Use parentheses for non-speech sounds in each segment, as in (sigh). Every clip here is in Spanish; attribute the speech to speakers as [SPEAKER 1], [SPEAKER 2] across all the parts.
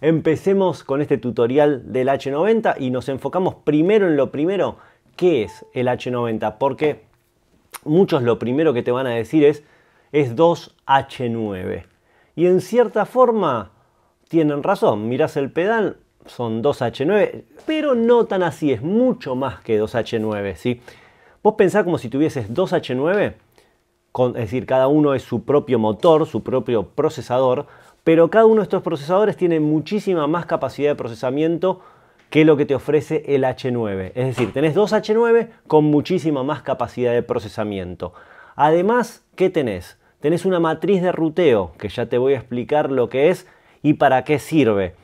[SPEAKER 1] Empecemos con este tutorial del H90 y nos enfocamos primero en lo primero, ¿qué es el H90? Porque muchos lo primero que te van a decir es, es 2H9. Y en cierta forma tienen razón, mirás el pedal, son 2H9, pero no tan así, es mucho más que 2H9, ¿sí? Vos pensás como si tuvieses 2H9, es decir, cada uno es su propio motor, su propio procesador, pero cada uno de estos procesadores tiene muchísima más capacidad de procesamiento que lo que te ofrece el H9. Es decir, tenés dos H9 con muchísima más capacidad de procesamiento. Además, ¿qué tenés? Tenés una matriz de ruteo, que ya te voy a explicar lo que es y para qué sirve.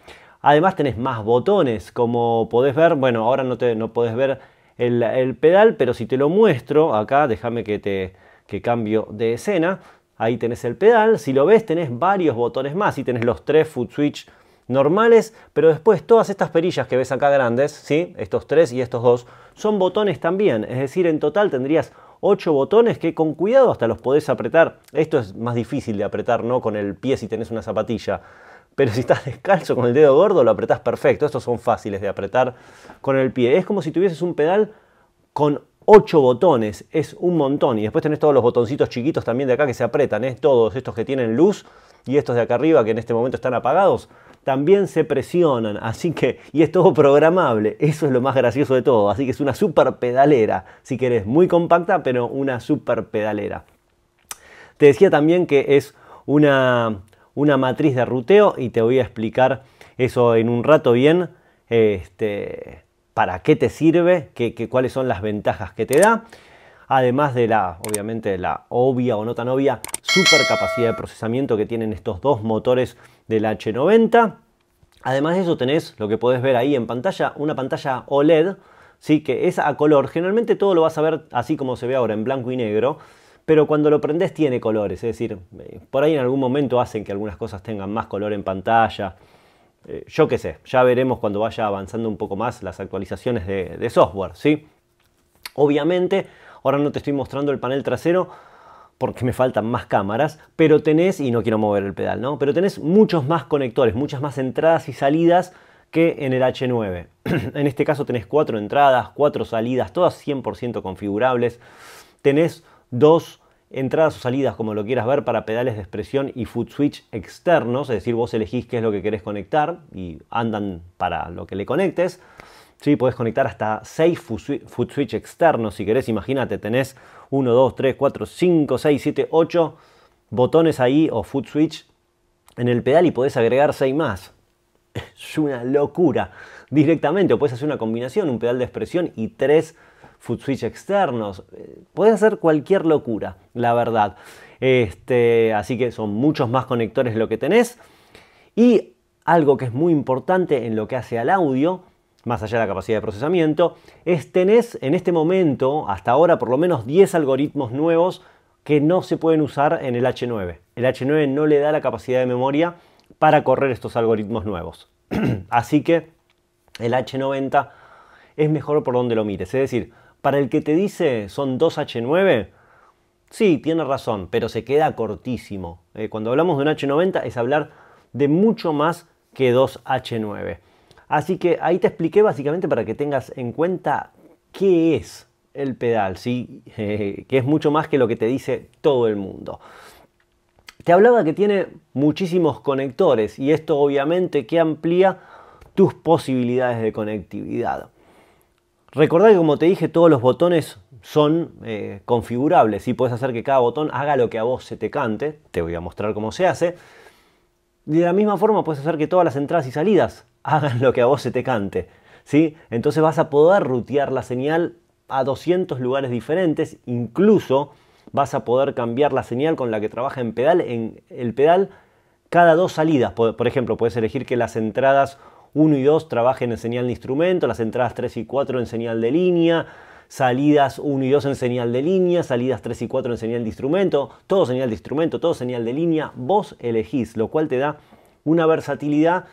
[SPEAKER 1] Además tenés más botones, como podés ver, bueno, ahora no, te, podés ver el, pedal, pero si te lo muestro acá, déjame que te que cambio de escena, Ahí tenés el pedal. Si lo ves, tenés varios botones más. Y tenés los tres foot switch normales, pero después todas estas perillas que ves acá grandes, ¿sí? estos tres y estos dos, son botones también. Es decir, en total tendrías ocho botones que con cuidado hasta los podés apretar. Esto es más difícil de apretar, ¿no? Con el pie si tenés una zapatilla. Pero si estás descalzo con el dedo gordo, lo apretás perfecto. Estos son fáciles de apretar con el pie. Es como si tuvieses un pedal con 8 botones, es un montón. Y después tenés todos los botoncitos chiquitos también de acá que se apretan, ¿eh? todos estos que tienen luz y estos de acá arriba que en este momento están apagados, también se presionan. Así que, y es todo programable, eso es lo más gracioso de todo. Así que es una super pedalera, si querés, muy compacta, pero una super pedalera. Te decía también que es una, una matriz de ruteo y te voy a explicar eso en un rato bien. Este, para qué te sirve, qué, cuáles son las ventajas que te da. Además de la, obviamente, la obvia o no tan obvia super capacidad de procesamiento que tienen estos dos motores del H90. Además de eso tenés lo que podés ver ahí en pantalla, una pantalla OLED, ¿sí? que es a color. Generalmente todo lo vas a ver así como se ve ahora, en blanco y negro pero cuando lo prendés tiene colores, es decir, eh, por ahí en algún momento hacen que algunas cosas tengan más color en pantalla eh, yo qué sé, ya veremos cuando vaya avanzando un poco más las actualizaciones de, software, ¿sí? Obviamente, ahora no te estoy mostrando el panel trasero porque me faltan más cámaras, pero tenés, y no quiero mover el pedal, ¿no? Pero tenés muchos más conectores, muchas más entradas y salidas que en el H9. (clears throat) en este caso tenés cuatro entradas, cuatro salidas, todas 100% configurables. Tenés dos entradas o salidas, como lo quieras ver, para pedales de expresión y foot switch externos, es decir, vos elegís qué es lo que querés conectar y andan para lo que le conectes. Sí, podés conectar hasta 6 foot switch externos si querés, imagínate, tenés 1, 2, 3, 4, 5, 6, 7, 8 botones ahí o foot switch en el pedal y podés agregar 6 más. (laughs) Es una locura. Directamente, o podés hacer una combinación, un pedal de expresión y tres food switch externos. Eh, puedes hacer cualquier locura, la verdad. Este, así que son muchos más conectores lo que tenés. Y algo que es muy importante en lo que hace al audio, más allá de la capacidad de procesamiento, es tenés en este momento, hasta ahora, por lo menos 10 algoritmos nuevos que no se pueden usar en el H9. El H9 no le da la capacidad de memoria para correr estos algoritmos nuevos. (clears throat) Así que el H90 es mejor por donde lo mires. Es decir, para el que te dice son 2H9, sí, tiene razón, pero se queda cortísimo. Eh, cuando hablamos de un H90 es hablar de mucho más que 2H9. Así que ahí te expliqué básicamente para que tengas en cuenta qué es el pedal, (laughs) que es mucho más que lo que te dice todo el mundo. Te hablaba que tiene muchísimos conectores y esto obviamente que amplía tus posibilidades de conectividad. Recordad que como te dije, todos los botones son eh, configurables y puedes hacer que cada botón haga lo que a vos se te cante. Te voy a mostrar cómo se hace. De la misma forma puedes hacer que todas las entradas y salidas (laughs) hagan lo que a vos se te cante. ¿sí? Entonces vas a poder rutear la señal a 200 lugares diferentes. Incluso vas a poder cambiar la señal con la que trabaja en pedal, en el pedal cada dos salidas. por ejemplo, puedes elegir que las entradas 1 y 2 trabajen en señal de instrumento, las entradas 3 y 4 en señal de línea, salidas 1 y 2 en señal de línea, salidas 3 y 4 en señal de instrumento, todo señal de instrumento, todo señal de línea, vos elegís, lo cual te da una versatilidad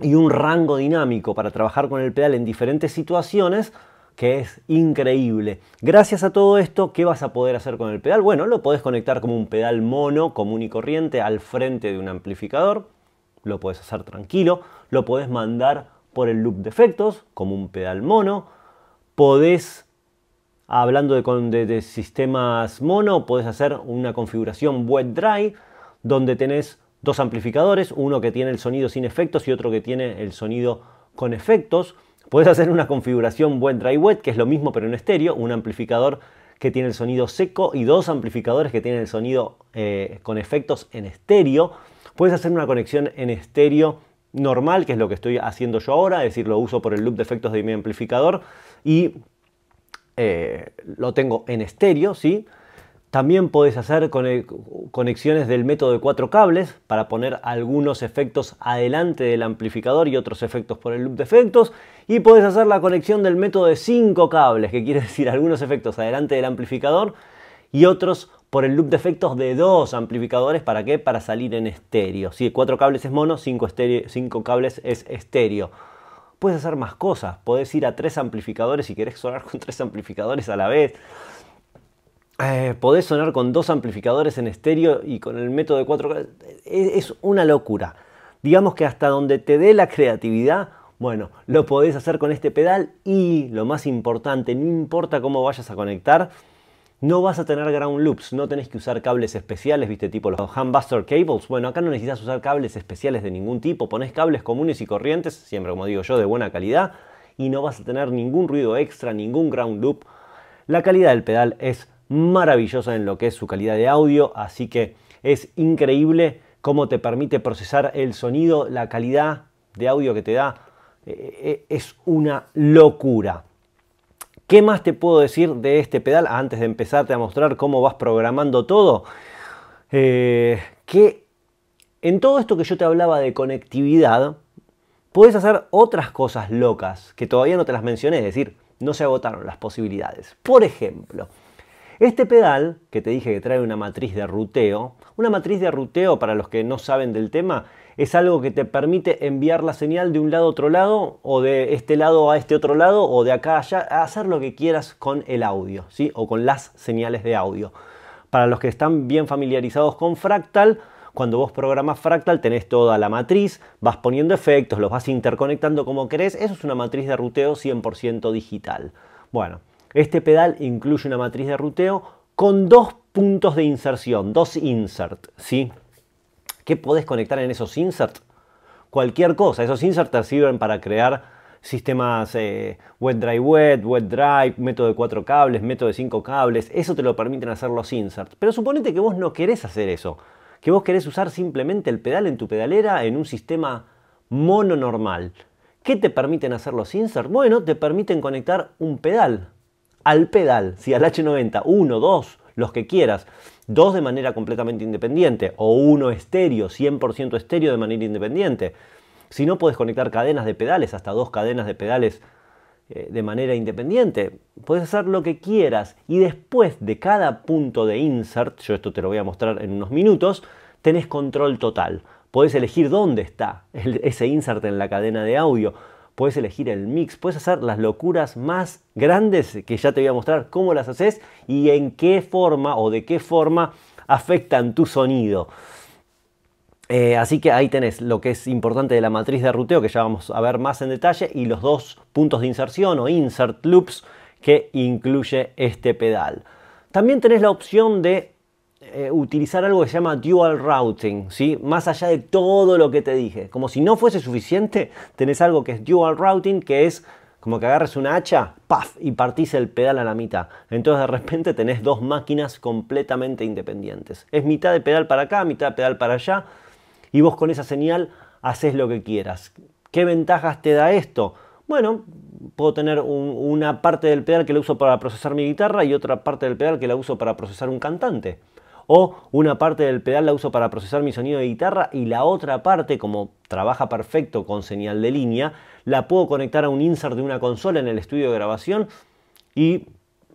[SPEAKER 1] y un rango dinámico para trabajar con el pedal en diferentes situaciones que es increíble. Gracias a todo esto, ¿qué vas a poder hacer con el pedal? Bueno, lo podés conectar como un pedal mono común y corriente al frente de un amplificador, lo puedes hacer tranquilo, lo podés mandar por el loop de efectos, como un pedal mono. Podés, hablando de, sistemas mono, podés hacer una configuración wet-dry, donde tenés dos amplificadores, uno que tiene el sonido sin efectos y otro que tiene el sonido con efectos. Podés hacer una configuración wet dry wet, que es lo mismo pero en estéreo, un amplificador que tiene el sonido seco y dos amplificadores que tienen el sonido eh, con efectos en estéreo. Puedes hacer una conexión en estéreo normal, que es lo que estoy haciendo yo ahora, es decir, lo uso por el loop de efectos de mi amplificador y eh, lo tengo en estéreo, ¿sí? También podés hacer conexiones del método de cuatro cables para poner algunos efectos adelante del amplificador y otros efectos por el loop de efectos. Y podés hacer la conexión del método de 5 cables, que quiere (laughs) decir algunos efectos adelante del amplificador y otros por el loop de efectos de dos amplificadores. ¿Para qué? Para salir en estéreo. Si cuatro cables es mono, cinco, cinco cables es estéreo. Puedes hacer más cosas. Podés ir a tres amplificadores si querés sonar (laughs) con tres amplificadores a la vez. Eh, podés sonar con dos amplificadores en estéreo y con el método de cuatro es, es una locura. Digamos que hasta donde te dé la creatividad, bueno, lo podés hacer con este pedal y lo más importante, no importa cómo vayas a conectar, no vas a tener ground loops, no tenés que usar cables especiales, viste, tipo los handbuster cables. Bueno, acá no necesitas usar cables especiales de ningún tipo, ponés cables comunes y corrientes, siempre como digo yo, de buena calidad, y no vas a tener ningún ruido extra, ningún ground loop. La calidad del pedal es maravillosa en lo que es su calidad de audio, así que es increíble cómo te permite procesar el sonido, la calidad de audio que te da, eh, eh, es una locura. ¿Qué más te puedo decir de este pedal antes de empezarte a mostrar cómo vas programando todo? Eh, que en todo esto que yo te hablaba de conectividad, puedes hacer otras cosas locas que todavía no te las mencioné, es decir, no se agotaron las posibilidades. Por ejemplo, este pedal, que te dije que trae una matriz de ruteo, una matriz de ruteo para los que no saben del tema, es algo que te permite enviar la señal de un lado a otro lado o de este lado a este otro lado o de acá a allá, hacer lo que quieras con el audio, ¿sí? O con las señales de audio. Para los que están bien familiarizados con Fractal, cuando vos programas Fractal tenés toda la matriz, vas poniendo efectos, los vas interconectando como querés, eso es una matriz de ruteo 100% digital. Bueno, este pedal incluye una matriz de ruteo con dos puntos de inserción, dos insert, ¿sí? ¿Qué podés conectar en esos inserts? Cualquier cosa. Esos inserts te sirven para crear sistemas Wet-Dry-Wet, eh, Wet-Dry, drive, método de cuatro cables, método de cinco cables. Eso te lo permiten hacer los inserts. Pero suponete que vos no querés hacer eso. Que vos querés usar simplemente el pedal en tu pedalera en un sistema mono normal. ¿Qué te permiten hacer los inserts? Bueno, te permiten conectar un pedal al pedal, si al H90, 1, 2, los que quieras. Dos de manera completamente independiente o uno estéreo, 100% estéreo de manera independiente. Si no, puedes conectar cadenas de pedales, hasta dos cadenas de pedales eh, de manera independiente. Puedes hacer lo que quieras y después de cada punto de insert, yo esto te lo voy a mostrar en unos minutos, tenés control total. puedes elegir dónde está ese insert en la cadena de audio puedes elegir el mix, puedes hacer las locuras más grandes que ya te voy a mostrar cómo las haces y en qué forma o de qué forma afectan tu sonido. Eh, así que ahí tenés lo que es importante de la matriz de ruteo, que ya vamos a ver más en detalle, y los dos puntos de inserción o insert loops que incluye este pedal. También tenés la opción de eh, utilizar algo que se llama dual routing, ¿sí? más allá de todo lo que te dije. Como si no fuese suficiente, tenés algo que es dual routing, que es como que agarres una hacha, ¡paf! y partís el pedal a la mitad. Entonces de repente tenés dos máquinas completamente independientes. Es mitad de pedal para acá, mitad de pedal para allá, y vos con esa señal haces lo que quieras. ¿Qué ventajas te da esto? Bueno, puedo tener una parte del pedal que la uso para procesar mi guitarra y otra parte del pedal que la uso para procesar un cantante o una parte del pedal la uso para procesar mi sonido de guitarra y la otra parte, como trabaja perfecto con señal de línea, la puedo conectar a un insert de una consola en el estudio de grabación y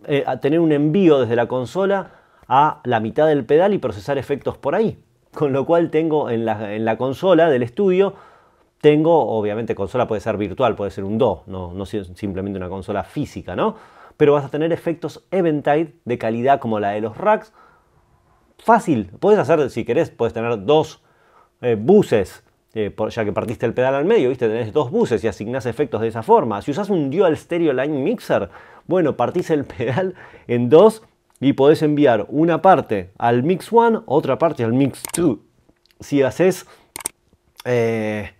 [SPEAKER 1] eh, tener un envío desde la consola a la mitad del pedal y procesar efectos por ahí. Con lo cual tengo en la, consola del estudio tengo, obviamente consola puede ser virtual, puede ser un DO, no, no simplemente una consola física, ¿no? Pero vas a tener efectos Eventide de calidad como la de los racks fácil. Puedes hacer, si querés, puedes tener dos eh, buses, eh, ya que partiste el pedal al medio, ¿viste? Tenés dos buses y asignás efectos de esa forma. Si usas un Dual Stereo Line Mixer, bueno, partís el (laughs) pedal en dos y podés enviar una parte al Mix 1, otra parte al Mix 2. Si haces... Eh,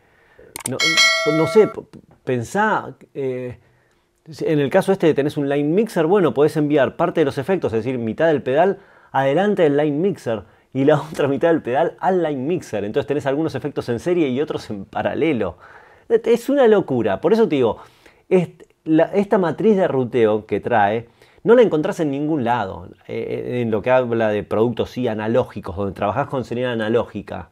[SPEAKER 1] no, no, sé, pensá... en el caso este tenés un line mixer, bueno, podés enviar parte de los efectos, es decir, mitad del pedal adelante del line mixer y la (laughs) otra mitad del pedal al line mixer. Entonces tenés algunos efectos en serie y otros en paralelo. Es una locura. Por eso te digo, esta matriz de ruteo que trae no la encontrás en ningún lado. Eh, en lo que habla de productos sí analógicos, donde trabajás con señal analógica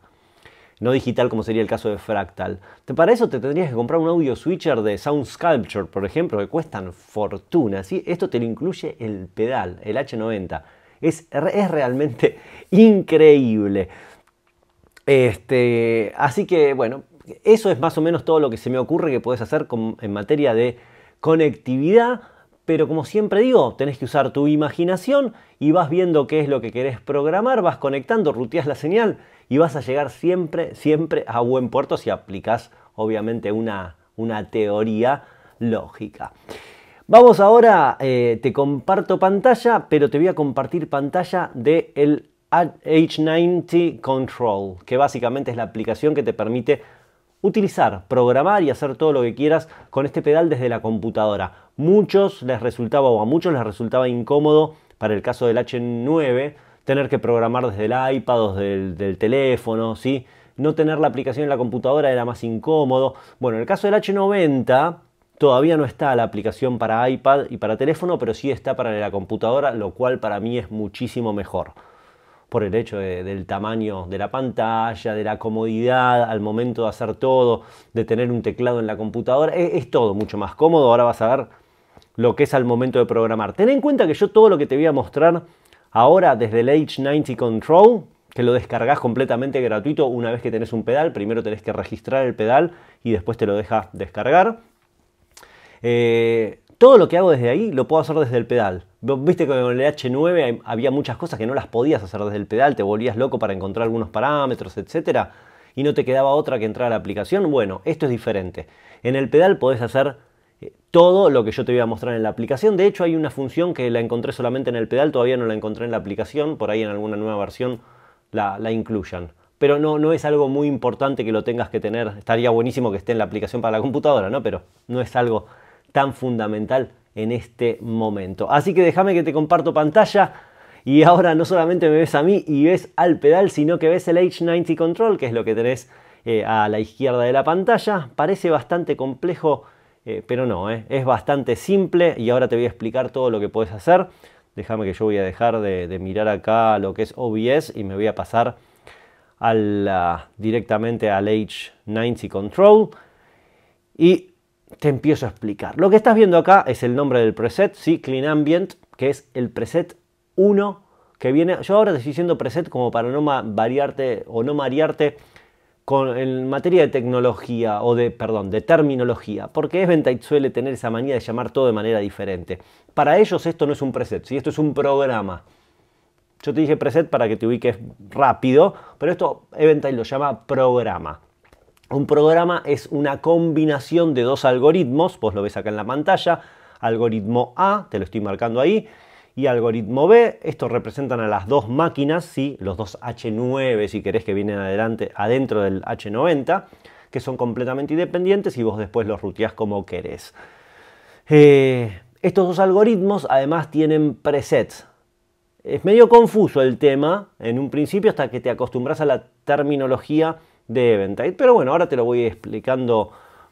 [SPEAKER 1] no digital como sería el caso de Fractal. Para eso te tendrías que comprar un audio switcher de Sound Sculpture, por ejemplo, que cuestan fortunas ¿sí? Esto te lo incluye el pedal, el H90. Es, realmente increíble. Este, así que bueno, eso es más o menos todo lo que se me ocurre que puedes hacer en materia de conectividad. Pero como siempre digo, tenés que usar tu imaginación y vas viendo qué es lo que querés programar, vas conectando, ruteas la señal y vas a llegar siempre, siempre a buen puerto si aplicas obviamente una, una teoría lógica. Vamos ahora, eh, te comparto pantalla, pero te voy a compartir pantalla del el H90 Control, que básicamente es la aplicación que te permite utilizar, programar y hacer todo lo que quieras con este pedal desde la computadora. Muchos les resultaba o a muchos les resultaba incómodo para el caso del H9 tener que programar desde el iPad, o del, el teléfono, ¿sí? No tener la aplicación en la computadora era más incómodo. Bueno, en el caso del H90 Todavía no está la aplicación para iPad y para teléfono, pero sí está para la computadora, lo cual para mí es muchísimo mejor. Por el hecho del tamaño de la pantalla, de la comodidad al momento de hacer todo, de tener un teclado en la computadora, e, es, todo mucho más cómodo. Ahora vas a ver lo que es al momento de programar. Ten en cuenta que yo todo lo que te voy a mostrar ahora desde el H90 Control, que lo descargas completamente gratuito una vez que tenés un pedal. Primero tenés que registrar el pedal y después te lo dejas descargar. Eh, todo lo que hago desde ahí lo puedo hacer desde el pedal. Viste que con el H9 había muchas cosas que no las podías hacer desde el pedal, te volvías loco para encontrar algunos parámetros, etc. y no te quedaba otra que entrar a la aplicación. Bueno, esto es diferente. En el pedal podés hacer eh, todo lo que yo te voy a mostrar en la aplicación. De hecho, hay una función que la encontré solamente en el pedal, todavía no la encontré en la aplicación, por ahí en alguna nueva versión la, incluyan. Pero no, no es algo muy importante que lo tengas que tener. Estaría buenísimo que esté en la aplicación para la computadora, ¿no? Pero no es algo tan fundamental en este momento. Así que déjame que te comparto pantalla y ahora no solamente me ves a mí y ves al pedal, sino que ves el H90 Control, que es lo que tenés eh, a la izquierda de la pantalla. Parece bastante complejo, eh, pero no, eh, es bastante simple y ahora te voy a explicar todo lo que puedes hacer. Déjame que yo voy a dejar de, mirar acá lo que es OBS y me voy a pasar ah, directamente al H90 Control. Y te empiezo a explicar. Lo que estás viendo acá es el nombre del preset, sí, Clean Ambient, que es el preset 1 que viene. Yo ahora te estoy diciendo preset como para no variarte o no marearte con, en materia de tecnología o de, perdón, de terminología, porque Eventide suele tener esa manía de llamar todo de manera diferente. Para ellos esto no es un preset, si esto es un programa. Yo te dije preset para que te ubiques rápido, pero esto Eventide lo llama programa. Un programa es una combinación de dos algoritmos, vos lo ves acá en la pantalla, algoritmo A, te lo estoy marcando ahí, y algoritmo B, estos representan a las dos máquinas, ¿sí? los dos H9 si querés que vienen adelante, adentro del H90, que son completamente independientes y vos después los ruteás como querés. Eh, estos dos algoritmos además tienen presets, es medio confuso el tema en un principio hasta que te acostumbras a la terminología de Pero bueno, ahora te lo voy explicando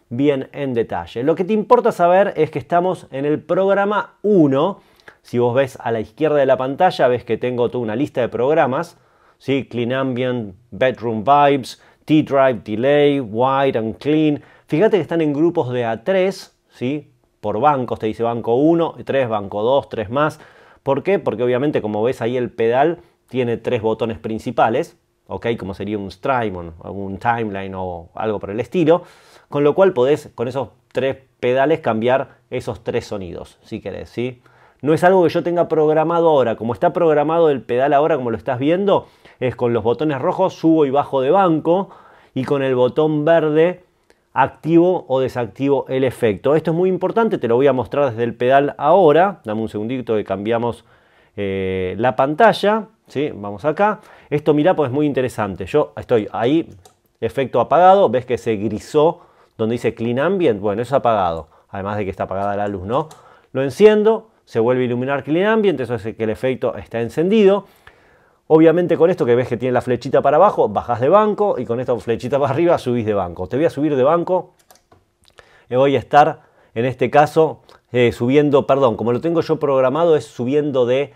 [SPEAKER 1] bien en detalle. Lo que te importa saber es que estamos en el programa 1. Si vos ves a la izquierda de la pantalla, ves que tengo toda una lista de programas. ¿sí? Clean Ambient, Bedroom Vibes, T-Drive Delay, Wide and Clean. Fíjate que están en grupos de A3, ¿sí? por bancos, te dice banco 1, 3, banco 2, 3 más. ¿Por qué? Porque obviamente como ves ahí el pedal tiene tres botones principales, ¿ok? Como sería un Strymon, un timeline o algo por el estilo. Con lo cual podés con esos tres pedales cambiar esos tres sonidos, si querés, ¿sí? No es algo que yo tenga programado ahora, como está programado el pedal ahora, como lo estás viendo, es con los botones rojos subo y bajo de banco y con el botón verde activo o desactivo el efecto. Esto es muy importante, te lo voy a mostrar desde el pedal ahora. Dame un segundito que cambiamos eh, la pantalla. ¿sí? Vamos acá. Esto mira pues es muy interesante. Yo estoy ahí, efecto apagado, ves que se grisó donde dice Clean Ambient, bueno, eso es apagado, además de que está apagada la luz, ¿no? Lo enciendo, se vuelve a iluminar Clean Ambient, eso es que el efecto está encendido. Obviamente con esto que ves que tiene la flechita para abajo, bajas de banco y con esta flechita para arriba subís de banco. Te voy a subir de banco. Voy a estar, en este caso, eh, subiendo, perdón, como lo tengo yo programado, es subiendo de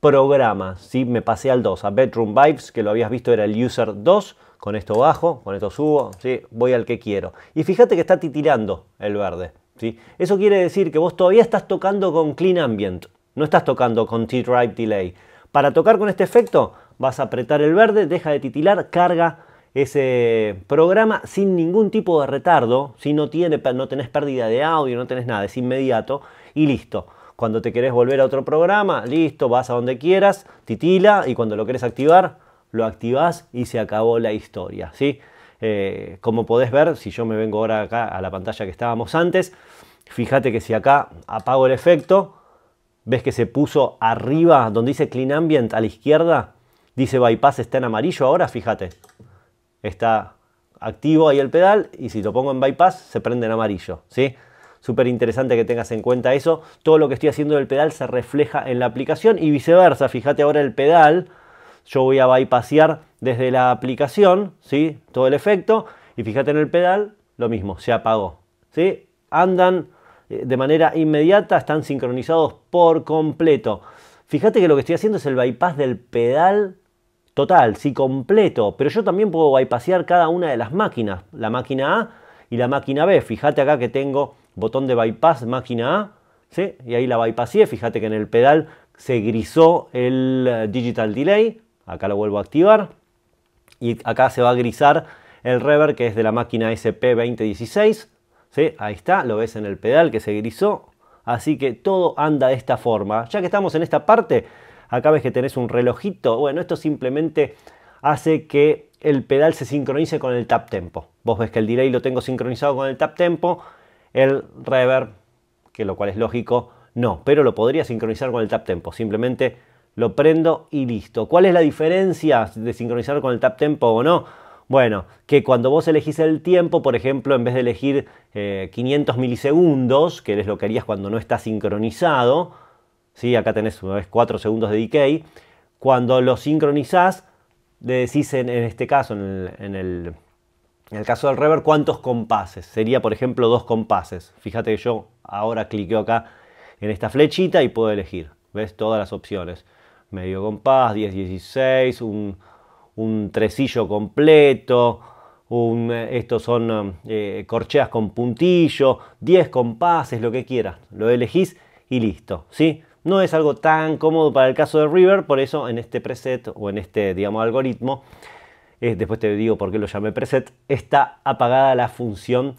[SPEAKER 1] programa ¿sí? Me pasé al 2, a Bedroom Vibes, que lo habías visto era el user 2. Con esto bajo, con esto subo, ¿sí? voy al que quiero. Y fíjate que está titilando el verde. ¿sí? Eso quiere decir que vos todavía estás tocando con Clean Ambient, no estás tocando con T-Drive Delay. Para tocar con este efecto vas a apretar el verde, deja de titilar, carga ese programa sin ningún tipo de retardo, si no, tiene, no tenés pérdida de audio, no tenés nada, es inmediato y listo. Cuando te querés volver a otro programa, listo, vas a donde quieras, titila y cuando lo querés activar, lo activas y se acabó la historia. ¿sí? Eh, como podés ver, si yo me vengo ahora acá a la pantalla que estábamos antes, fíjate que si acá apago el efecto, ves que se puso arriba donde dice Clean Ambient a la izquierda, dice Bypass está en amarillo ahora, fíjate, está activo ahí el pedal y si lo pongo en Bypass se prende en amarillo, ¿sí? súper interesante que tengas en cuenta eso. Todo lo que estoy haciendo del pedal se refleja en la aplicación y viceversa. Fíjate ahora el pedal, yo voy a bypassear desde la aplicación, ¿sí? Todo el efecto y fíjate en el pedal, lo mismo, se apagó, ¿sí? Andan eh, de manera inmediata, están sincronizados por completo. Fíjate que lo que estoy haciendo es el bypass del pedal total, sí, completo, pero yo también puedo bypassear cada una de las máquinas, la máquina A y la máquina B. Fíjate acá que tengo botón de bypass máquina A, y ahí la bypassé, e, fíjate que en el pedal se grisó el eh, digital delay, acá lo vuelvo a activar, y acá se va a grisar el reverb que es de la máquina SP2016, ¿sí? ahí está, lo ves en el pedal que se grisó, así que todo anda de esta forma. Ya que estamos en esta parte, acá ves que tenés un relojito, bueno, esto simplemente hace que el pedal se sincronice con el tap tempo. Vos ves que el delay lo tengo sincronizado con el tap tempo, el reverb, que lo cual es lógico, no, pero lo podría sincronizar con el tap tempo, simplemente lo prendo y listo. ¿Cuál es la diferencia de sincronizar con el tap tempo o no? Bueno, que cuando vos elegís el tiempo, por ejemplo, en vez de elegir 500 eh, milisegundos, que es lo que harías cuando no está sincronizado, ¿sí? acá tenés una vez 4 segundos de decay, cuando lo sincronizás, decís en, este caso, en el en el caso del reverb, ¿cuántos compases? Sería, por ejemplo, dos compases. Fíjate que yo ahora cliqueo acá en esta flechita y puedo elegir. ¿Ves? Todas las opciones. Medio compás, 10, 16, un, tresillo completo, eh, estos son eh, corcheas con puntillo, 10 compases, lo que quieras. Lo elegís y listo. ¿sí? No es algo tan cómodo para el caso de River, por eso en este preset o en este digamos, algoritmo eh, después te digo por qué lo llamé preset, está apagada la función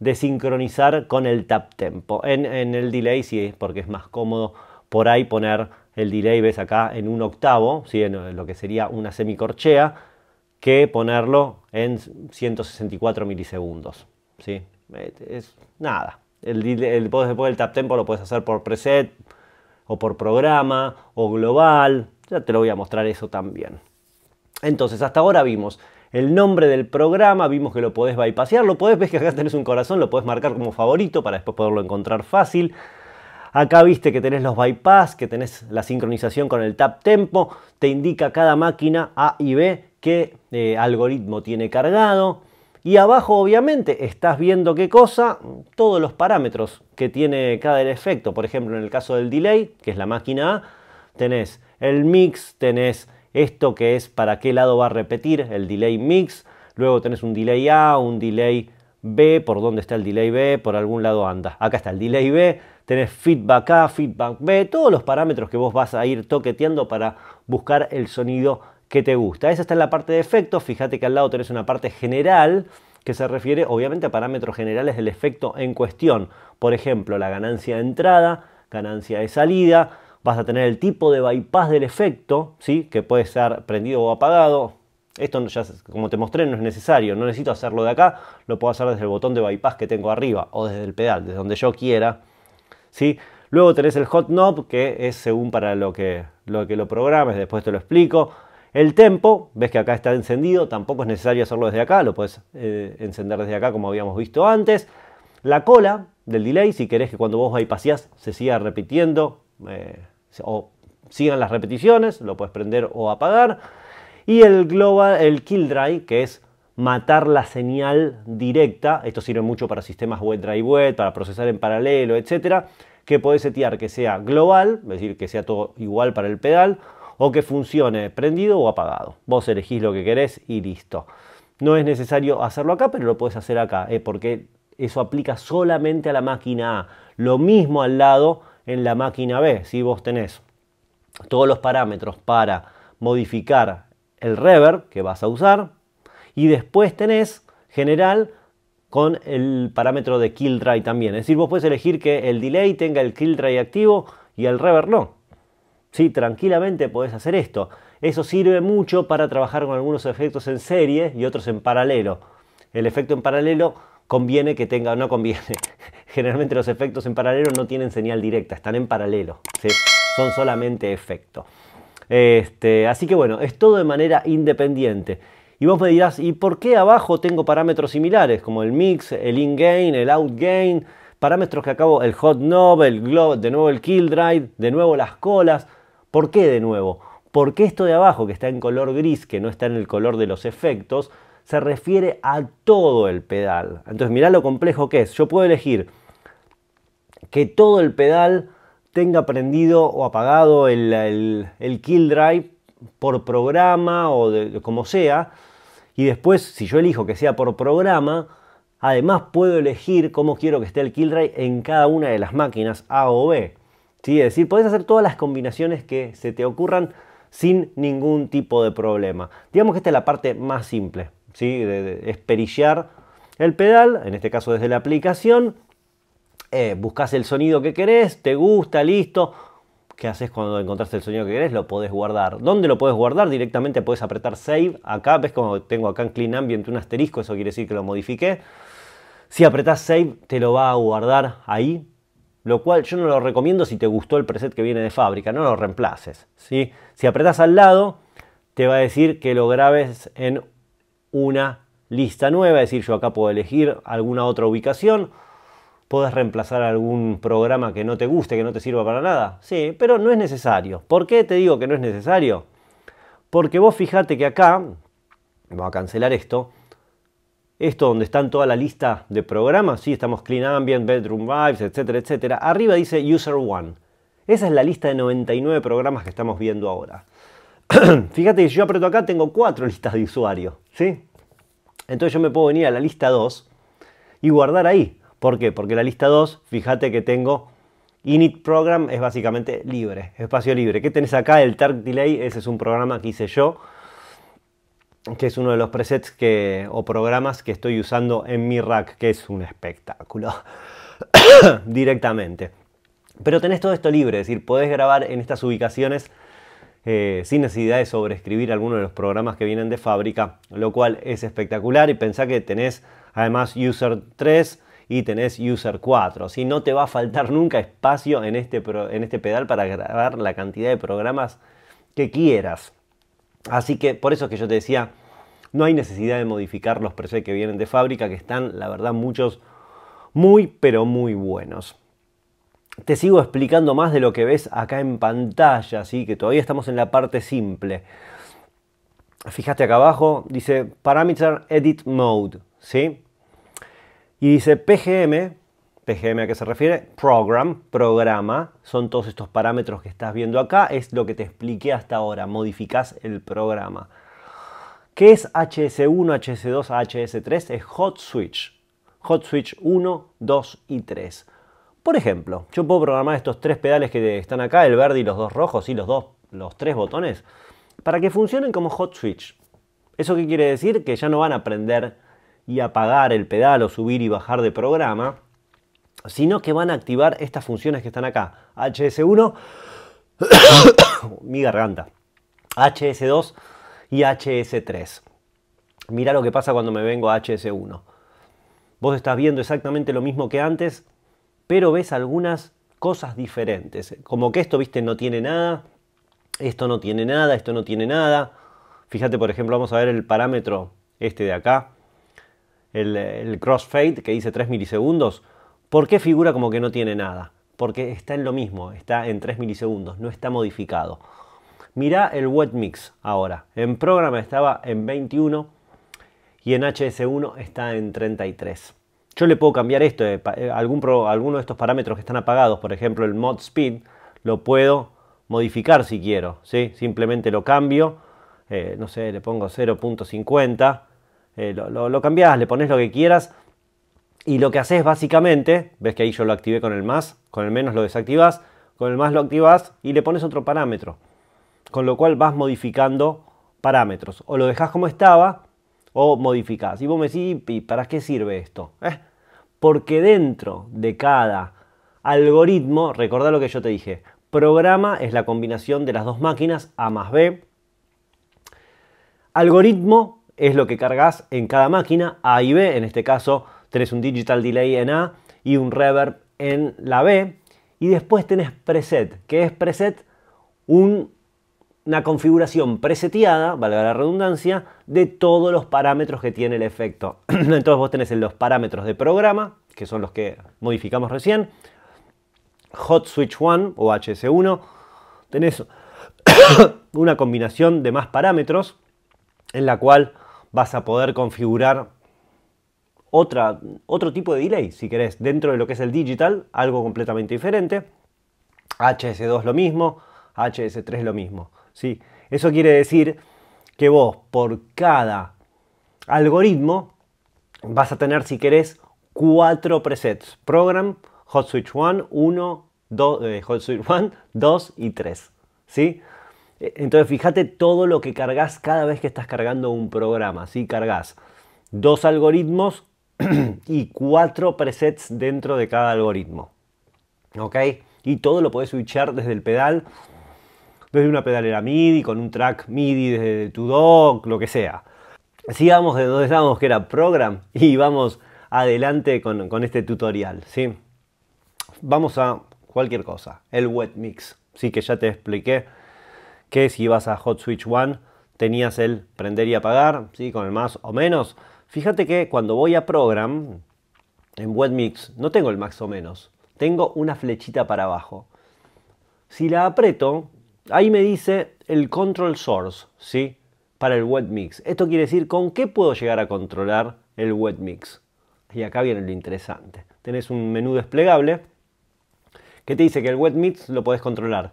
[SPEAKER 1] de sincronizar con el tap tempo. En, el delay sí, porque es más cómodo por ahí poner el delay, ves acá, en un octavo, ¿sí? en lo que sería una semicorchea, que ponerlo en 164 milisegundos. ¿sí? Eh, es nada. El, el, después el tap tempo lo puedes hacer por preset o por programa o global. Ya te lo voy a mostrar eso también. Entonces, hasta ahora vimos el nombre del programa, vimos que lo podés bypassear, lo podés, ves que acá tenés un corazón, lo podés marcar como favorito para después poderlo encontrar fácil. Acá viste que tenés los bypass, que tenés la sincronización con el tap tempo, te indica cada máquina A y B qué eh, algoritmo tiene cargado. Y abajo obviamente estás viendo qué cosa, todos los parámetros que tiene cada efecto. Por ejemplo, en el caso del delay, que es la máquina A, tenés el mix, tenés esto que es para qué lado va a repetir el delay mix, luego tenés un delay A, un delay B, por dónde está el delay B, por algún lado anda. Acá está el delay B, tenés feedback A, feedback B, todos los parámetros que vos vas a ir toqueteando para buscar el sonido que te gusta. Esa está en la parte de efectos, fíjate que al lado tenés una parte general que se refiere obviamente a parámetros generales del efecto en cuestión. Por ejemplo, la ganancia de entrada, ganancia de salida, vas a tener el tipo de bypass del efecto, ¿sí? que puede ser prendido o apagado. Esto ya, como te mostré, no es necesario, no necesito hacerlo de acá, lo puedo hacer desde el botón de bypass que tengo arriba o desde el pedal, desde donde yo quiera. ¿sí? Luego tenés el hot knob, que es según para lo que lo, que lo programes, después te lo explico. El tempo, ves que acá está encendido, tampoco es necesario hacerlo desde acá, lo puedes eh, encender desde acá como habíamos visto antes. La cola del delay, si querés que cuando vos bypassías se siga repitiendo, eh, o sigan las repeticiones, lo puedes prender o apagar. Y el global, el kill dry que es matar la señal directa. Esto sirve mucho para sistemas web drive web, para procesar en paralelo, etcétera. Que podés setear que sea global, es decir, que sea todo igual para el pedal, o que funcione prendido o apagado. Vos elegís lo que querés y listo. No es necesario hacerlo acá, pero lo puedes hacer acá, eh, porque eso aplica solamente a la máquina A. Lo mismo al lado en la máquina B. Si vos tenés todos los parámetros para modificar el reverb que vas a usar y después tenés general con el parámetro de kill dry también. Es decir, vos puedes elegir que el delay tenga el kill dry activo y el reverb no. si tranquilamente podés hacer esto. Eso sirve mucho para trabajar con algunos efectos en serie y otros en paralelo. El efecto en paralelo conviene que tenga, no conviene. (laughs) Generalmente los efectos en paralelo no tienen señal directa, están en paralelo, son solamente efecto. Este, así que bueno, es todo de manera independiente. Y vos me dirás, ¿y por qué abajo tengo parámetros similares como el mix, el in-gain, el out-gain? Parámetros que acabo, el hot knob, el glow, de nuevo el kill drive, de nuevo las colas. ¿Por qué de nuevo? Porque esto de abajo que está en color gris, que no está en el color de los efectos, se refiere a todo el pedal. Entonces mirá lo complejo que es. Yo puedo elegir que todo el pedal tenga prendido o apagado el, kill drive por programa o de, como sea. Y después, si yo elijo que sea por programa, además puedo elegir cómo quiero que esté el kill drive en cada una de las máquinas A o B. ¿Sí? Es decir, podés hacer todas las combinaciones que se te ocurran sin ningún tipo de problema. Digamos que esta es la parte más simple. ¿sí? de, el pedal, en este caso desde la aplicación. Eh, buscas el sonido que querés, te gusta, listo. ¿Qué haces cuando encontraste el sonido que querés? Lo podés guardar. ¿Dónde lo podés guardar? Directamente podés apretar Save. Acá, ves como tengo acá en Clean Ambient un asterisco, eso quiere decir que lo modifiqué. Si apretás Save, te lo va a guardar ahí. Lo cual yo no lo recomiendo si te gustó el preset que viene de fábrica, no lo reemplaces. Si apretás al lado, te va a decir que lo grabes en una lista nueva, es decir, yo acá puedo elegir alguna otra ubicación, puedes reemplazar algún programa que no te guste, que no te sirva para nada. Sí, pero no es necesario. ¿Por qué te digo que no es necesario? Porque vos fijate que acá, voy a cancelar esto, esto donde están toda la lista de programas, si estamos Clean Ambient, Bedroom Vibes, etcétera, etcétera. Arriba dice User One. Esa es la lista de 99 programas que estamos viendo ahora. (clears throat) fíjate que si yo aprieto acá tengo cuatro (laughs) listas de usuario ¿sí? Entonces yo me puedo venir a la lista 2 y guardar ahí. ¿Por qué? Porque la lista 2, fíjate que tengo init program, es básicamente libre, espacio libre. ¿Qué tenés acá? El target delay, ese es un programa que hice yo, que es uno de los presets o programas que estoy usando en mi rack, que es un espectáculo, (coughs) directamente. Pero tenés todo esto libre, es decir, podés grabar en estas ubicaciones eh, sin necesidad de sobreescribir alguno de los programas que vienen de fábrica, lo cual es espectacular y pensá que tenés además user 3 y tenés user 4, si no te va a faltar nunca espacio en este, en este pedal para grabar la cantidad de programas que quieras. Así que por eso es que yo te decía, no hay necesidad de modificar los presets que vienen de fábrica, que están, la verdad, muchos muy, pero muy buenos te sigo explicando más de lo que ves acá en pantalla, así que todavía estamos en la parte simple. Fijaste acá abajo, dice Parameter Edit Mode, ¿sí? Y dice PGM, PGM a qué se refiere, Program, programa, son todos estos parámetros que estás viendo acá, es lo que te expliqué hasta ahora, modificás el programa. ¿Qué es HS1, HS2, HS3? Es Hot Switch, Hot Switch 1, 2 y 3. Por ejemplo, yo puedo programar estos tres pedales que están acá, el verde y los dos rojos y los, dos, los tres botones, para que funcionen como hot switch. ¿Eso qué quiere decir? Que ya no van a prender y apagar el pedal o subir y bajar de programa, sino que van a activar estas funciones que están acá. HS1, (coughs) mi garganta, HS2 y HS3. Mirá lo que pasa cuando me vengo a HS1. Vos estás viendo exactamente lo mismo que antes, pero ves algunas cosas diferentes. Como que esto, viste, no tiene nada, esto no tiene nada, esto no tiene nada. Fíjate, por ejemplo, vamos a ver el parámetro este de acá, el, el crossfade que dice 3 milisegundos. ¿Por qué figura como que no tiene nada? Porque está en lo mismo, está en 3 milisegundos, no está modificado. Mirá el wet mix ahora. En programa estaba en 21 y en HS1 está en 33. Yo le puedo cambiar esto, eh, eh, algún alguno de estos parámetros que están apagados, por ejemplo el mod speed, lo puedo modificar si quiero, ¿sí? simplemente lo cambio, eh, no sé, le pongo 0.50, lo, lo, cambias, le pones lo que quieras y lo que haces básicamente, ves que ahí yo lo activé con el más, con el menos lo desactivas, con el más lo activas y le pones otro parámetro, con lo cual vas modificando parámetros o lo dejas como estaba o modificás. Y vos me decís, ¿y para qué sirve esto? Eh, porque dentro de cada algoritmo, recordá lo que yo te dije, programa es la combinación de las dos máquinas, A más B. Algoritmo es lo que cargas en cada máquina, A y B, en este caso tenés un digital delay en A y un reverb en la B. Y después tenés preset, que es preset una configuración preseteada, valga la redundancia, de todos los parámetros que tiene el efecto. (clears throat) Entonces vos tenés los parámetros de programa, que son los que modificamos recién, Hot Switch 1 o HS1, tenés (coughs) una combinación de más parámetros en la cual vas a poder configurar otra, otro tipo de delay, si querés, dentro de lo que es el digital, algo completamente diferente. HS2 lo mismo, HS3 lo mismo. ¿sí? Eso quiere decir que vos por cada algoritmo vas a tener, si querés, cuatro presets. Program, Hot Switch 1, 1, 2, Hot Switch 1, 2 y 3. ¿Sí? E, entonces fíjate todo lo que cargas cada vez que estás cargando un programa. si Cargas dos algoritmos (clears throat) y cuatro presets dentro de cada algoritmo. ¿Ok? Y todo lo puedes switchar desde el pedal desde una pedalera MIDI, con un track MIDI desde tu dock, lo que sea. Sigamos de donde estábamos, que era Program, (laughs) y vamos adelante con, este tutorial, ¿sí? Vamos a cualquier cosa, el wet mix, sí que ya te expliqué que si vas a Hot Switch One tenías el prender y apagar, ¿sí? con el más o menos. Fíjate que cuando voy a Program, en Wet Mix, no tengo el más o menos, tengo una flechita para abajo. Si la aprieto, Ahí me dice el control source, ¿sí? Para el wet mix. Esto quiere decir con qué puedo llegar a controlar el wet mix. Y acá viene lo interesante. Tenés un menú desplegable que te dice que el wet mix lo podés controlar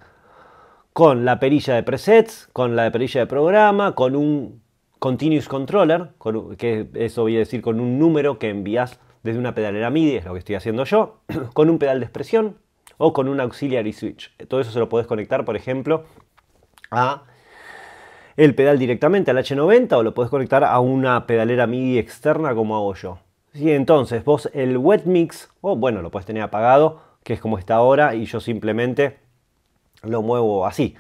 [SPEAKER 1] con la perilla de presets, con la perilla de programa, con un continuous controller, que eso voy a decir con un número que envías desde una pedalera MIDI, es lo que estoy haciendo yo, (clears throat) con un pedal de expresión, o con un auxiliary switch. Todo eso se lo podés conectar, por ejemplo, a el pedal directamente al H90 o lo podés conectar a una pedalera MIDI externa como hago yo. Y entonces vos el wet mix, o bueno, lo puedes tener apagado, que es como está ahora, y yo simplemente lo muevo así.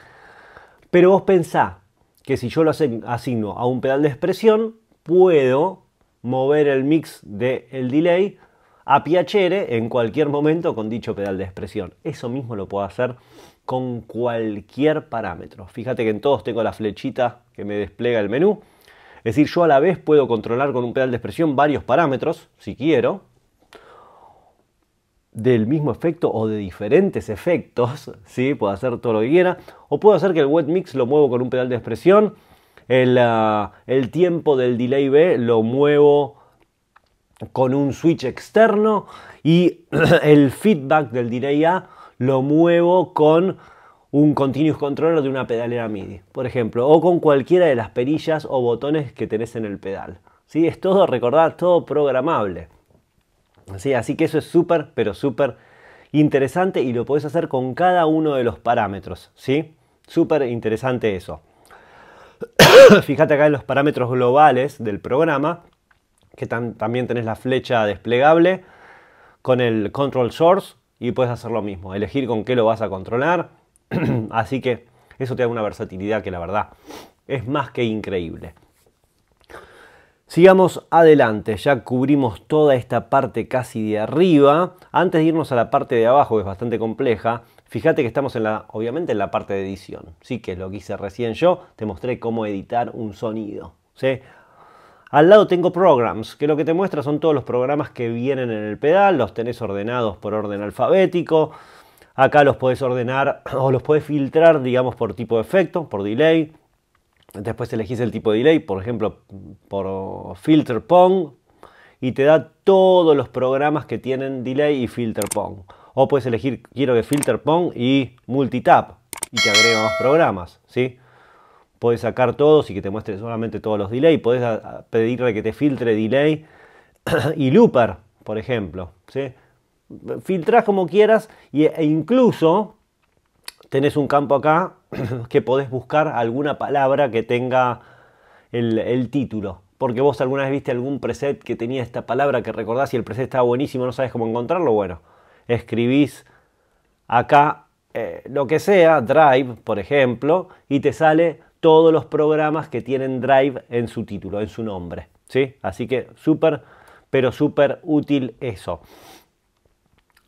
[SPEAKER 1] Pero vos pensá que si yo lo asigno a un pedal de expresión, puedo mover el mix del delay a Piacere en cualquier momento con dicho pedal de expresión. Eso mismo lo puedo hacer con cualquier parámetro. Fíjate que en todos tengo la flechita que me despliega el menú. Es decir, yo a la vez puedo controlar con un pedal de expresión varios parámetros, si quiero, del mismo efecto o de diferentes efectos, (laughs) ¿sí? Puedo hacer todo lo que quiera. O puedo hacer que el wet mix lo muevo con un pedal de expresión, el, ah, el tiempo del delay B lo muevo con un switch externo y (clears throat) el feedback del delay lo muevo con un continuous controller de una pedalera MIDI, por ejemplo, o con cualquiera de las perillas o botones que tenés en el pedal. ¿sí? Es todo, recordad, todo programable. Así que eso es súper, pero súper interesante y lo podés hacer con cada uno de los parámetros. ¿sí? Súper interesante eso. (coughs) Fíjate acá en los parámetros globales del programa que también tenés la flecha desplegable con el control source y puedes hacer lo mismo, elegir con qué lo vas a controlar. (clears throat) Así que eso te da una versatilidad que la verdad es más que increíble. Sigamos adelante, ya cubrimos toda esta parte casi de arriba. Antes de irnos a la parte de abajo, que es bastante compleja, fíjate que estamos en la, obviamente en la parte de edición. Sí que es lo que hice recién yo, te mostré cómo editar un sonido. ¿sí? Al lado tengo Programs, que lo que te muestra son todos los programas que vienen en el pedal, los tenés ordenados por orden alfabético. Acá los puedes ordenar (clears throat) o los puedes filtrar, digamos, por tipo de efecto, por delay. Después elegís el tipo de delay, por ejemplo, por filter pong, y te da todos los programas que tienen delay y filter pong. O puedes elegir, quiero que filter pong y multitap, y te agrega más programas, ¿sí? podés sacar todos y que te muestre solamente todos los delay, podés pedirle que te filtre delay (clears throat) y looper, por ejemplo. ¿sí? Filtrás como quieras e incluso tenés un campo acá (clears throat) que podés buscar alguna palabra que tenga el, título porque vos alguna vez viste algún preset que tenía esta palabra que recordás y el preset estaba buenísimo, no sabes cómo encontrarlo, bueno, escribís acá eh, lo que sea, drive, por ejemplo, y te sale todos los programas que tienen Drive en su título, en su nombre. ¿sí? Así que súper, pero súper útil eso.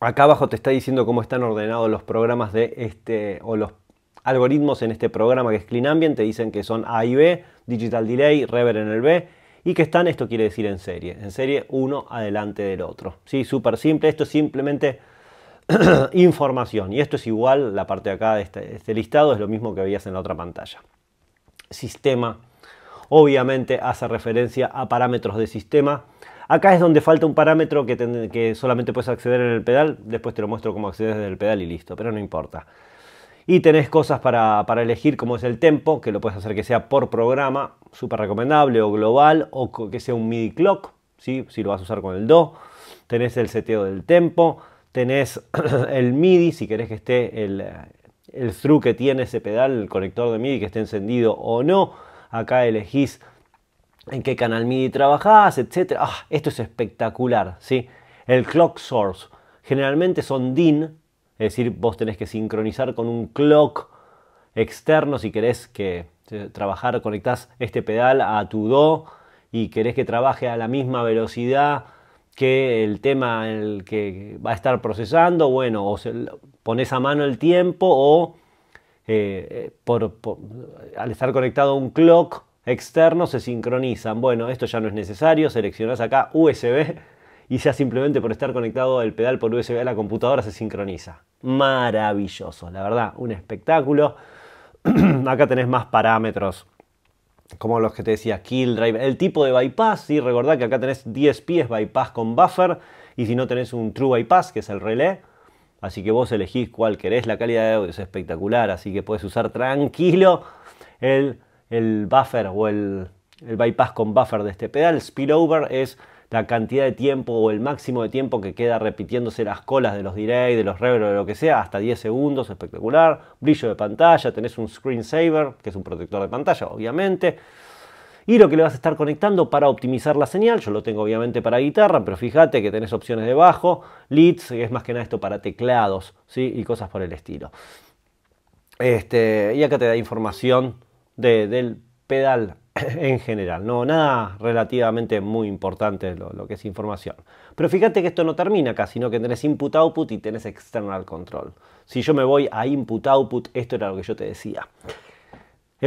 [SPEAKER 1] Acá abajo te está diciendo cómo están ordenados los programas de este, o los algoritmos en este programa que es Clean Ambient. Te dicen que son A y B, Digital Delay, Rever en el B, y que están, esto quiere decir en serie, en serie uno adelante del otro. ¿sí? Súper simple, esto es simplemente (clears throat) información. Y esto es igual, la parte de acá de este, este listado es lo mismo que veías en la otra pantalla sistema. Obviamente hace referencia a parámetros de sistema. Acá es donde falta un parámetro que, que solamente puedes acceder en el pedal. Después te lo muestro cómo accedes desde el pedal y listo, pero no importa. Y tenés cosas para, elegir como es el tempo, que lo puedes hacer que sea por programa, súper recomendable, o global, o que sea un MIDI clock, ¿sí? si lo vas a usar con el Do. Tenés el seteo del tempo, tenés (clears throat) el MIDI, si querés que esté el, el through que tiene ese pedal, el conector de MIDI que esté encendido o no. Acá elegís en qué canal MIDI trabajás, etcétera, ah, esto es espectacular, ¿sí? El clock source. Generalmente son DIN, es decir, vos tenés que sincronizar con un clock externo si querés que eh, trabajar, conectás este pedal a tu Do y querés que trabaje a la misma velocidad que el tema en el que va a estar procesando, bueno, o se, pones a mano el tiempo o eh, eh, al estar conectado a un clock externo se sincronizan. Bueno, esto ya no es necesario, seleccionas acá USB y ya simplemente por estar conectado el pedal por USB a la computadora se sincroniza. Maravilloso, la verdad, un espectáculo. (clears throat) acá tenés más parámetros. Como los que te decía, Kill Drive, el tipo de bypass, y recordad que acá tenés 10 pies bypass con buffer, y si no tenés un True Bypass, que es el relé, Así que vos elegís cuál querés. La calidad de audio es espectacular, así que puedes usar tranquilo el, buffer o el, bypass con buffer de este pedal. Spillover es la cantidad de tiempo o el máximo de tiempo que queda repitiéndose las colas de los delay, de los reverb, de lo que sea, hasta 10 segundos, espectacular. Brillo de pantalla, tenés un screensaver, que es un protector de pantalla, obviamente y lo que le vas a estar conectando para optimizar la señal. Yo lo tengo obviamente para guitarra, pero fíjate que tenés opciones de bajo, leads, es más que nada esto para teclados y cosas por el estilo. Este, y acá te da información del pedal (laughs) en general, no nada relativamente muy importante lo, que es información. Pero fíjate que esto no termina acá, sino que tenés input-output y tenés external control. Si yo me voy a input-output, esto era lo que yo te decía.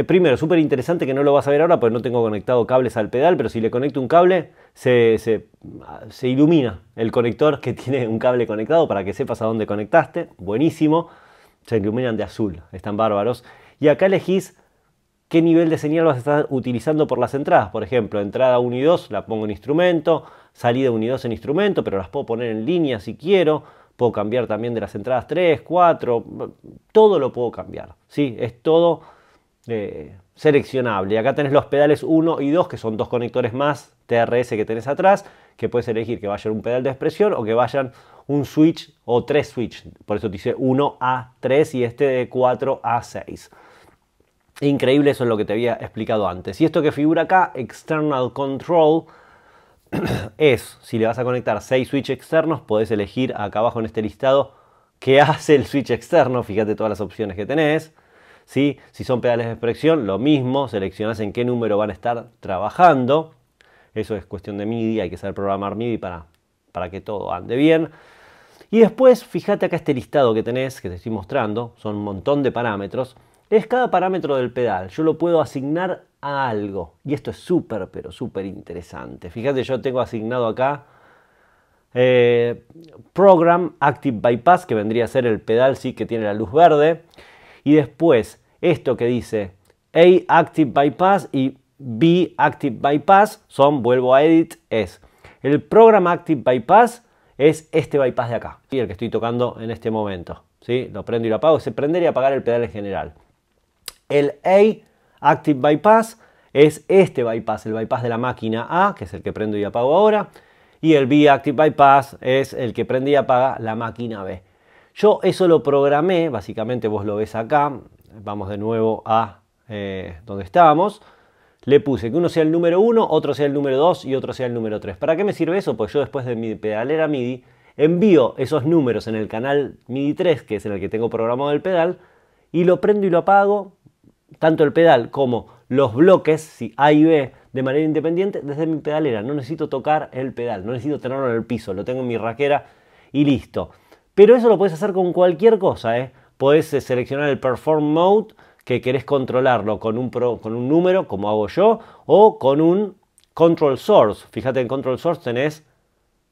[SPEAKER 1] Primero, súper interesante que no lo vas a ver ahora, porque no tengo conectado cables al pedal, pero si le conecto un cable, se, ilumina el conector que (laughs) tiene un cable conectado para que sepas a dónde conectaste. Buenísimo. Se iluminan de azul, están bárbaros. Y acá elegís qué nivel de señal vas a estar utilizando por las entradas. Por ejemplo, entrada 1 y 2 la pongo en instrumento, salida 1 y 2 en instrumento, pero las puedo poner en línea si quiero. Puedo cambiar también de las entradas 3, 4, todo lo puedo cambiar. ¿sí? Es todo eh, seleccionable seleccionable. Acá tenés los pedales 1 y 2, que son dos conectores más TRS que tenés atrás, que puedes elegir que vayan un pedal de expresión o que vayan un switch o tres switch. Por eso te dice 1A3 y este de 4A6. Increíble, eso es lo que te había explicado antes. Y esto que figura acá, External Control, (clears throat) es, si le vas a conectar seis switch externos, podés elegir acá abajo en este listado que (laughs) hace el switch externo. Fíjate todas las opciones que tenés. Si son pedales de expresión lo mismo, seleccionas en qué número van a estar trabajando. Eso es cuestión de MIDI, hay que saber programar MIDI para, para que todo ande bien. Y después, fíjate acá este listado que tenés, que te estoy mostrando, son un montón de parámetros. Es cada parámetro del pedal, yo lo puedo asignar a algo. Y esto es súper, pero súper interesante. Fíjate, yo tengo asignado acá eh, Program Active Bypass, que vendría a ser el pedal sí que tiene la luz verde. Y después, esto que dice A Active Bypass y B Active Bypass son, vuelvo a Edit, es el programa Active Bypass es este bypass de acá, y el que estoy tocando en este momento. ¿sí? Lo prendo y lo apago, se prender y apagar el pedal en general. El A Active Bypass es este bypass, el bypass de la máquina A, que es el que prendo y apago ahora, y el B Active Bypass es el que prende y apaga la máquina B. Yo eso lo programé, básicamente vos lo ves acá, vamos de nuevo a eh, donde estábamos. Le puse que uno sea el número 1, otro sea el número 2 y otro sea el número 3. ¿Para qué me sirve eso? Pues yo después de mi pedalera MIDI envío esos números en el canal MIDI 3, que es en el que tengo programado el pedal, y lo prendo y lo apago, tanto el pedal como los bloques, si A y B, de manera independiente, desde mi pedalera. No necesito tocar el pedal, no necesito tenerlo en el piso, lo tengo en mi raquera y listo. Pero eso lo puedes hacer con cualquier cosa. ¿eh? Podés eh, seleccionar el Perform Mode que querés controlarlo con un, con un número, como hago yo, o con un Control Source. Fíjate, en Control Source tenés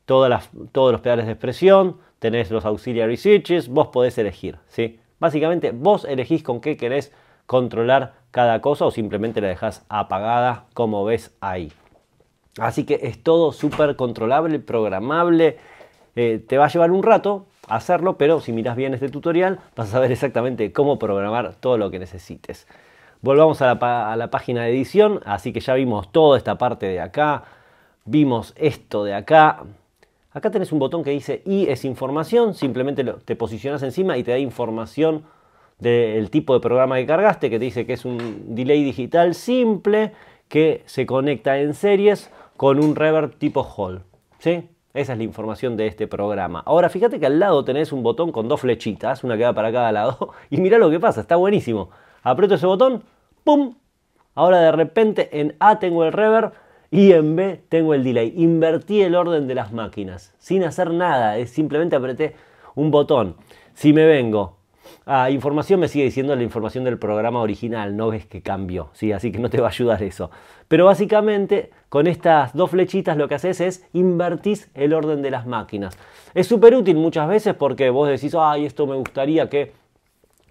[SPEAKER 1] todas las, todos los pedales de expresión, tenés los auxiliary switches, vos podés elegir. Básicamente vos elegís con qué querés controlar cada cosa o simplemente la dejas apagada como ves ahí. Así que es todo súper controlable, programable. Eh, te va a llevar un rato, hacerlo, pero si miras bien este tutorial vas a saber exactamente cómo programar todo lo que necesites. Volvamos a la, página de edición, así que ya vimos toda esta parte de acá, vimos esto de acá, Acá tenés un botón que dice y es información, simplemente te posicionas encima y te da información del tipo de programa que cargaste, que te dice que es un delay digital simple que se conecta en series con un reverb tipo hall. ¿sí? Esa es la información de este programa. Ahora, fíjate que al lado tenés un botón con dos flechitas, una que va para cada lado, (laughs) y mirá lo que pasa, está buenísimo. Aprieto ese botón, ¡pum! Ahora de repente en A tengo el reverb y en B tengo el delay. Invertí el orden de las máquinas, sin hacer nada, simplemente apreté un botón. Si me vengo Ah, información me sigue diciendo la información del programa original, no ves que cambió, ¿sí? así que no te va a ayudar eso. Pero básicamente con estas dos flechitas lo que haces es invertís el orden de las máquinas. Es súper útil muchas veces porque vos decís, ay, esto me gustaría que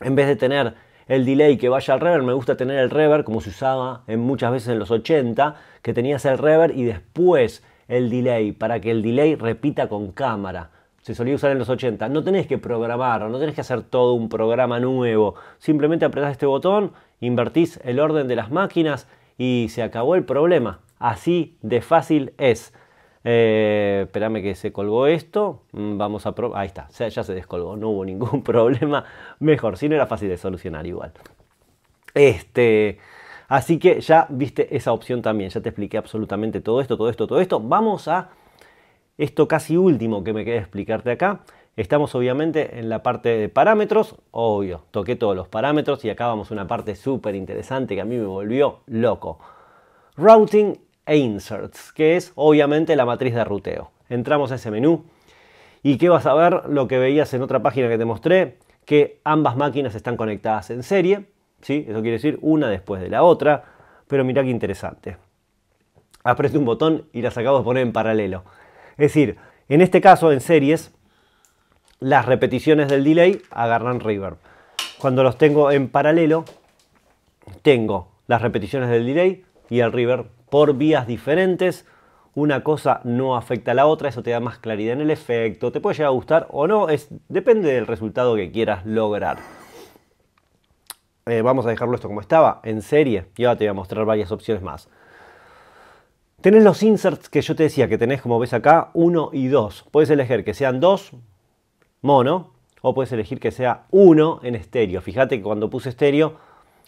[SPEAKER 1] en vez de tener el delay que vaya al rever me gusta tener el rever como se usaba en muchas veces en los 80, que tenías el reverb y después el delay, para que el delay repita con cámara se solía usar en los 80. No tenés que programar, no tenés que hacer todo un programa nuevo. Simplemente apretás este botón, invertís el orden de las máquinas y se acabó el problema. Así de fácil es. Eh, espérame que se colgó esto. Mm, vamos a probar, Ahí está, ya se descolgó, no hubo ningún (laughs) problema. Mejor, si no era fácil de solucionar igual. Este. Así que ya viste esa opción también, ya te expliqué absolutamente todo esto, todo esto, todo esto. Vamos a esto casi último que me queda explicarte acá, estamos obviamente en la parte de parámetros, obvio, toqué todos los parámetros y acá vamos a una parte súper interesante que a mí me volvió loco. Routing e inserts, que es obviamente la matriz de ruteo. Entramos a ese menú y que vas a ver lo que veías en otra página que te mostré, que ambas máquinas están conectadas en serie, ¿sí? eso quiere decir una después de la otra, pero mirá qué interesante. Apreté un botón y las acabo de poner en paralelo. Es decir, en este caso, en series, las repeticiones del delay agarran reverb. Cuando los tengo en paralelo, tengo las repeticiones del delay y el reverb por vías diferentes. Una cosa no afecta a la otra, eso te da más claridad en el efecto, te puede llegar a gustar o no, es, depende del resultado que quieras lograr. Eh, vamos a dejarlo esto como estaba, en serie, y ahora te voy a mostrar varias opciones más. Tenés los inserts que yo te decía que tenés, como ves acá, 1 y 2. Puedes elegir que sean dos mono o puedes elegir que sea uno en estéreo. Fíjate que cuando puse estéreo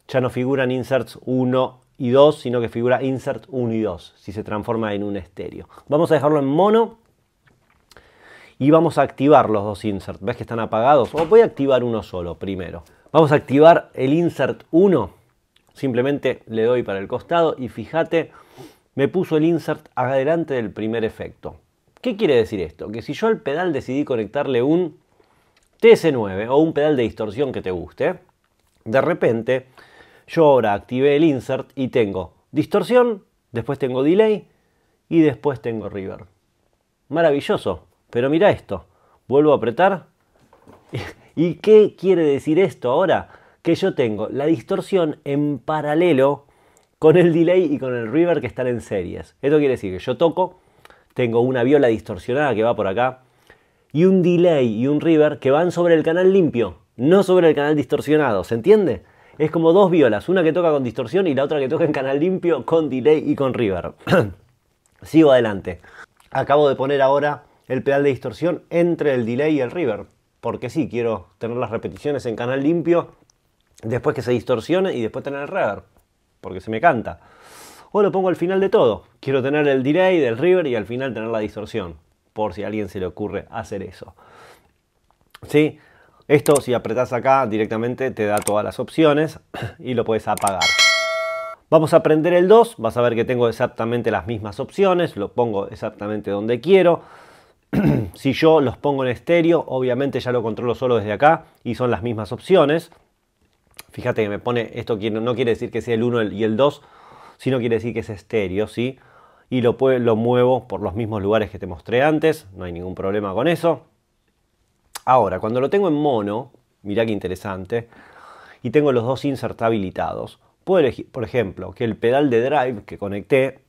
[SPEAKER 1] ya no figuran inserts 1 y 2, sino que figura insert 1 y 2, si se transforma en un estéreo. Vamos a dejarlo en mono y vamos a activar los dos inserts. ¿Ves que están apagados? O voy a activar uno solo primero. Vamos a activar el insert 1. Simplemente le doy para el costado y fíjate me puso el insert adelante del primer efecto. ¿Qué quiere decir esto? Que si yo al pedal decidí conectarle un TS9 o un pedal de distorsión que te guste, de repente yo ahora activé el insert y tengo distorsión, después tengo delay y después tengo reverb. Maravilloso, pero mira esto, vuelvo a apretar. (laughs) ¿Y qué quiere decir esto ahora? Que yo tengo la distorsión en paralelo con el delay y con el river que están en series. Esto quiere decir que yo toco, tengo una viola distorsionada que va por acá, y un delay y un river que van sobre el canal limpio, no sobre el canal distorsionado, ¿se entiende? Es como dos violas, una que toca con distorsión y la otra que toca en canal limpio con delay y con river. (clears throat) Sigo adelante. Acabo de poner ahora el pedal de distorsión entre el delay y el river, porque sí, quiero tener las repeticiones en canal limpio después que se distorsione y después tener el river porque se me canta. O lo pongo al final de todo. Quiero tener el delay del river y al final tener la distorsión, por si a alguien se le ocurre hacer eso. ¿Sí? Esto si apretás acá directamente te da todas las opciones y lo puedes apagar. Vamos a prender el 2, vas a ver que tengo exactamente las mismas opciones, lo pongo exactamente donde quiero. (clears throat) si yo los pongo en estéreo, obviamente ya lo controlo solo desde acá y son las mismas opciones. Fíjate que me pone, esto no quiere decir que sea el 1 y el 2, sino quiere decir que es estéreo, ¿sí? Y lo, lo muevo por los mismos lugares que te mostré antes, no hay ningún problema con eso. Ahora, cuando lo tengo en mono, mirá qué interesante, y tengo los dos inserts habilitados, puedo elegir, por ejemplo, que el pedal de drive que conecté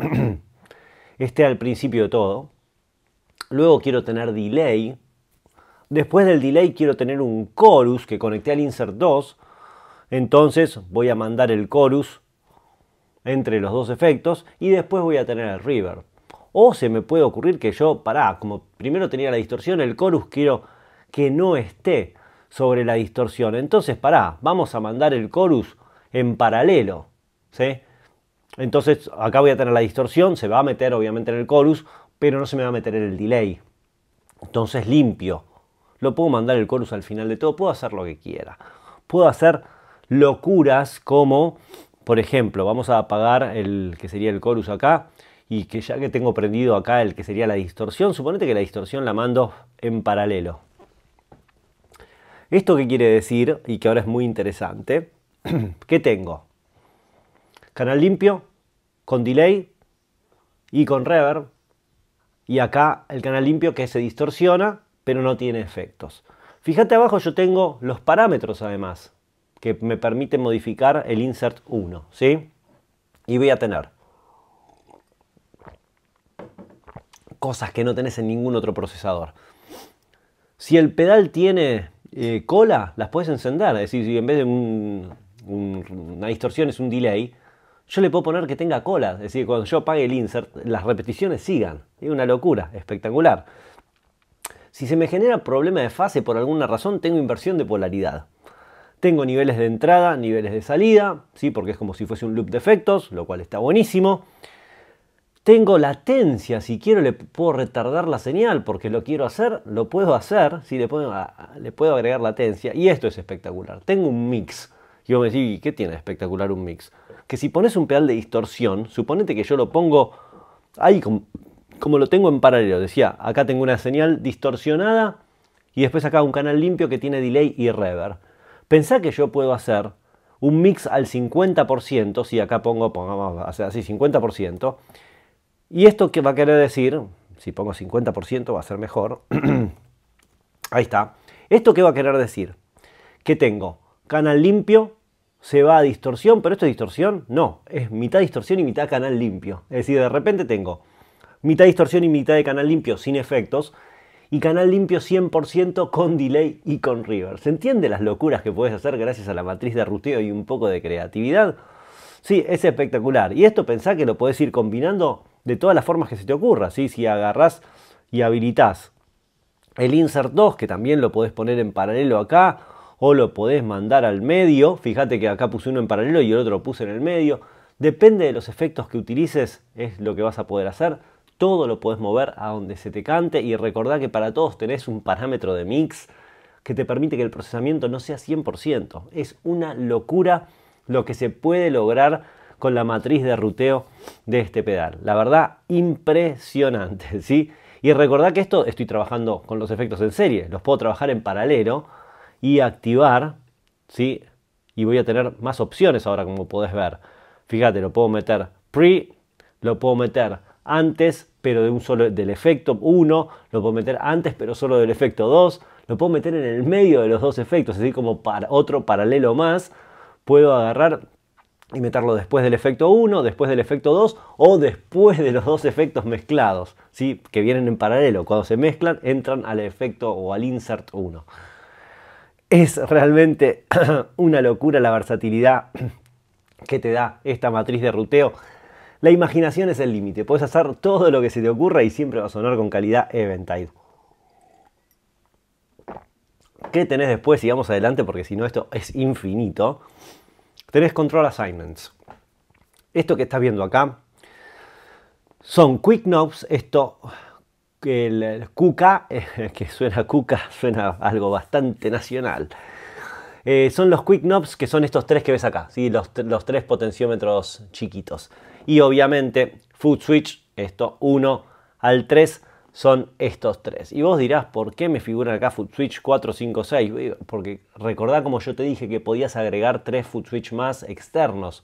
[SPEAKER 1] (clears throat) esté al principio de todo, luego quiero tener delay, después del delay quiero tener un chorus que conecté al insert 2, entonces voy a mandar el chorus entre los dos efectos y después voy a tener el reverb. O se me puede ocurrir que yo, pará, como primero tenía la distorsión, el chorus quiero que no esté sobre la distorsión. Entonces, pará, vamos a mandar el chorus en paralelo. ¿sí? Entonces, acá voy a tener la distorsión, se va a meter obviamente en el chorus, pero no se me va a meter en el delay. Entonces, limpio. Lo puedo mandar el chorus al final de todo, puedo hacer lo que quiera. Puedo hacer locuras como, por ejemplo, vamos a apagar el que sería el chorus acá y que ya que tengo prendido acá el que sería la distorsión, suponete que la distorsión la mando en paralelo. ¿Esto que quiere decir? Y que ahora es muy interesante. (clears throat) ¿Qué tengo? Canal limpio, con delay y con reverb. Y acá el canal limpio que se distorsiona, pero no tiene efectos. Fíjate abajo yo tengo los parámetros además que me permite modificar el insert 1, ¿sí? Y voy a tener cosas que no tenés en ningún otro procesador. Si el pedal tiene eh, cola, las puedes encender. Es decir, si en vez de una distorsión es un delay, yo le puedo poner que tenga cola. Es decir, cuando yo apague el insert, las repeticiones sigan. Es una locura, espectacular. Si se me genera problema de fase por alguna razón, tengo inversión de polaridad. Tengo niveles de entrada, niveles de salida, ¿sí? porque es como si fuese un loop de efectos, lo cual está buenísimo. Tengo latencia, si quiero le puedo retardar la señal, porque lo quiero hacer, lo puedo hacer, si le, puedo, agregar latencia, y esto es espectacular. Tengo un mix. Y vos me decís, ¿qué tiene espectacular un mix? Que si pones un pedal de distorsión, suponete que yo lo pongo ahí como lo tengo en paralelo. Decía, acá tengo una señal distorsionada y después acá un canal limpio que tiene delay y reverb. Pensá que yo puedo hacer un mix al 50%, si acá pongo, pongamos así, 50%, y esto que va a querer decir, si pongo 50% va a ser mejor, (clears throat) ahí está, esto que va a querer decir, que tengo canal limpio, se va a distorsión, pero esto es distorsión, no, es mitad distorsión y mitad canal limpio, es decir, de repente tengo mitad distorsión y mitad de canal limpio sin efectos, y canal limpio 100% con delay y con river. ¿Se entiende las locuras que puedes hacer gracias a la matriz de ruteo y un poco de creatividad? Sí, es espectacular. Y esto pensá que lo podés ir combinando de todas las formas que se te ocurra. ¿sí? Si agarrás y habilitas el insert 2, que también lo podés poner en paralelo acá, o lo podés mandar al medio. Fíjate que acá puse uno en paralelo y el otro puse en el medio. Depende de los efectos que utilices, es lo que vas a poder hacer todo lo puedes mover a donde se te cante y recordá que para todos tenés un parámetro de mix que te permite que el procesamiento no sea 100%. Es una locura lo que se puede lograr con la matriz de ruteo de este pedal. La verdad, impresionante, (laughs) ¿sí? Y recordad que esto estoy trabajando con los efectos en serie, los puedo trabajar en paralelo y activar, ¿sí? Y voy a tener más opciones ahora, como podés ver. Fíjate, lo puedo meter pre, lo puedo meter antes, pero de un solo del efecto 1, lo puedo meter antes, pero solo del efecto 2, lo puedo meter en el medio de los dos efectos, así como para otro paralelo más, puedo agarrar y meterlo después del efecto 1, después del efecto 2 o después de los dos efectos mezclados, ¿sí? que vienen en paralelo. Cuando se mezclan, entran al efecto o al insert 1. Es realmente (clears throat) una locura la versatilidad que te da esta matriz de ruteo. La imaginación es el límite, puedes hacer todo lo que se te ocurra y siempre va a sonar con calidad Eventide. ¿Qué tenés después? Sigamos adelante porque si no esto es infinito. Tenés control assignments. Esto que estás viendo acá son quick knobs, esto el, el (laughs) que suena cuca, suena algo bastante nacional. Eh, son los quick knobs, que son estos tres que ves acá, ¿sí? los, tres potenciómetros chiquitos. Y obviamente, foot switch, esto 1 al 3 son estos tres. Y vos dirás, ¿por qué me figuran acá Foot Switch 4, 5, 6? Porque recordá como yo te dije que podías agregar tres Foot Switch más externos.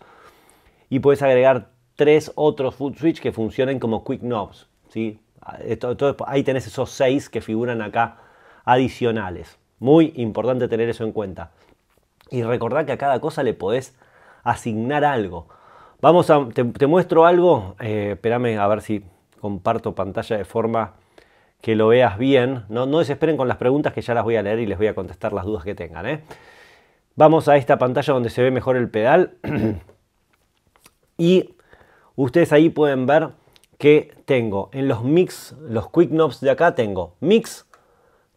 [SPEAKER 1] Y puedes agregar tres otros Foot Switch que funcionen como Quick Knobs. ¿sí? ahí tenés esos seis que figuran acá adicionales. Muy importante tener eso en cuenta. Y recordar que a cada cosa le podés asignar algo. Vamos a, te, muestro algo, eh, espérame a ver si comparto pantalla de forma que lo veas bien. No, no desesperen con las preguntas que ya las voy a leer y les voy a contestar las dudas que tengan. ¿eh? Vamos a esta pantalla donde se ve mejor el pedal. (clears throat) y ustedes ahí pueden ver que tengo en los mix, los quick knobs de acá tengo mix,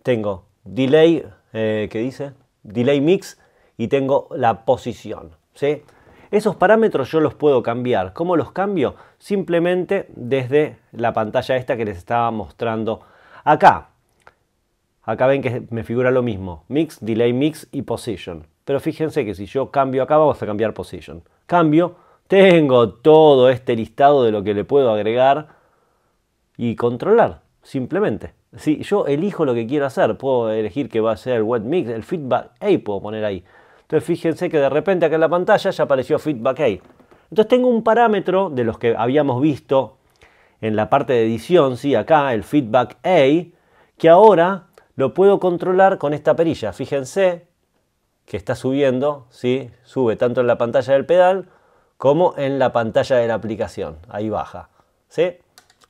[SPEAKER 1] tengo delay, que eh, ¿qué dice? Delay mix y tengo la posición. ¿sí? Esos parámetros yo los puedo cambiar. ¿Cómo los cambio? Simplemente desde la pantalla esta que les estaba mostrando acá. Acá ven que me figura lo mismo. Mix, delay mix y position. Pero fíjense que si yo cambio acá, vamos a cambiar position. Cambio, tengo todo este listado de lo que le puedo agregar y controlar, simplemente. Si yo elijo lo que quiero hacer, puedo elegir que va a ser el wet mix, el feedback, ahí puedo poner ahí. Entonces fíjense que de repente acá en la pantalla ya apareció Feedback A. Entonces tengo un parámetro de los que habíamos visto en la parte de edición, ¿sí? acá el Feedback A, que ahora lo puedo controlar con esta perilla. Fíjense que está subiendo, ¿sí? sube tanto en la pantalla del pedal como en la pantalla de la aplicación. Ahí baja.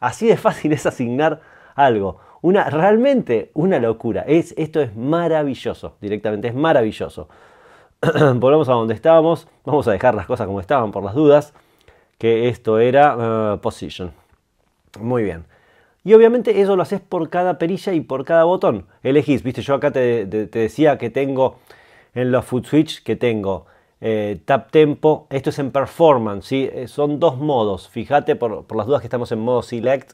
[SPEAKER 1] Así de fácil es asignar algo. Una, realmente una locura. Es, esto es maravilloso, directamente es maravilloso. (clears throat) volvemos a donde estábamos. Vamos a dejar las cosas como estaban por las dudas. Que esto era eh, position. Muy bien. Y obviamente eso lo haces por cada perilla y por cada botón. Elegís, viste, yo acá te, decía que tengo en los foot switch que tengo eh, tap tempo. Esto es en performance, eh, son dos modos. Fíjate por, las dudas que estamos en modo select,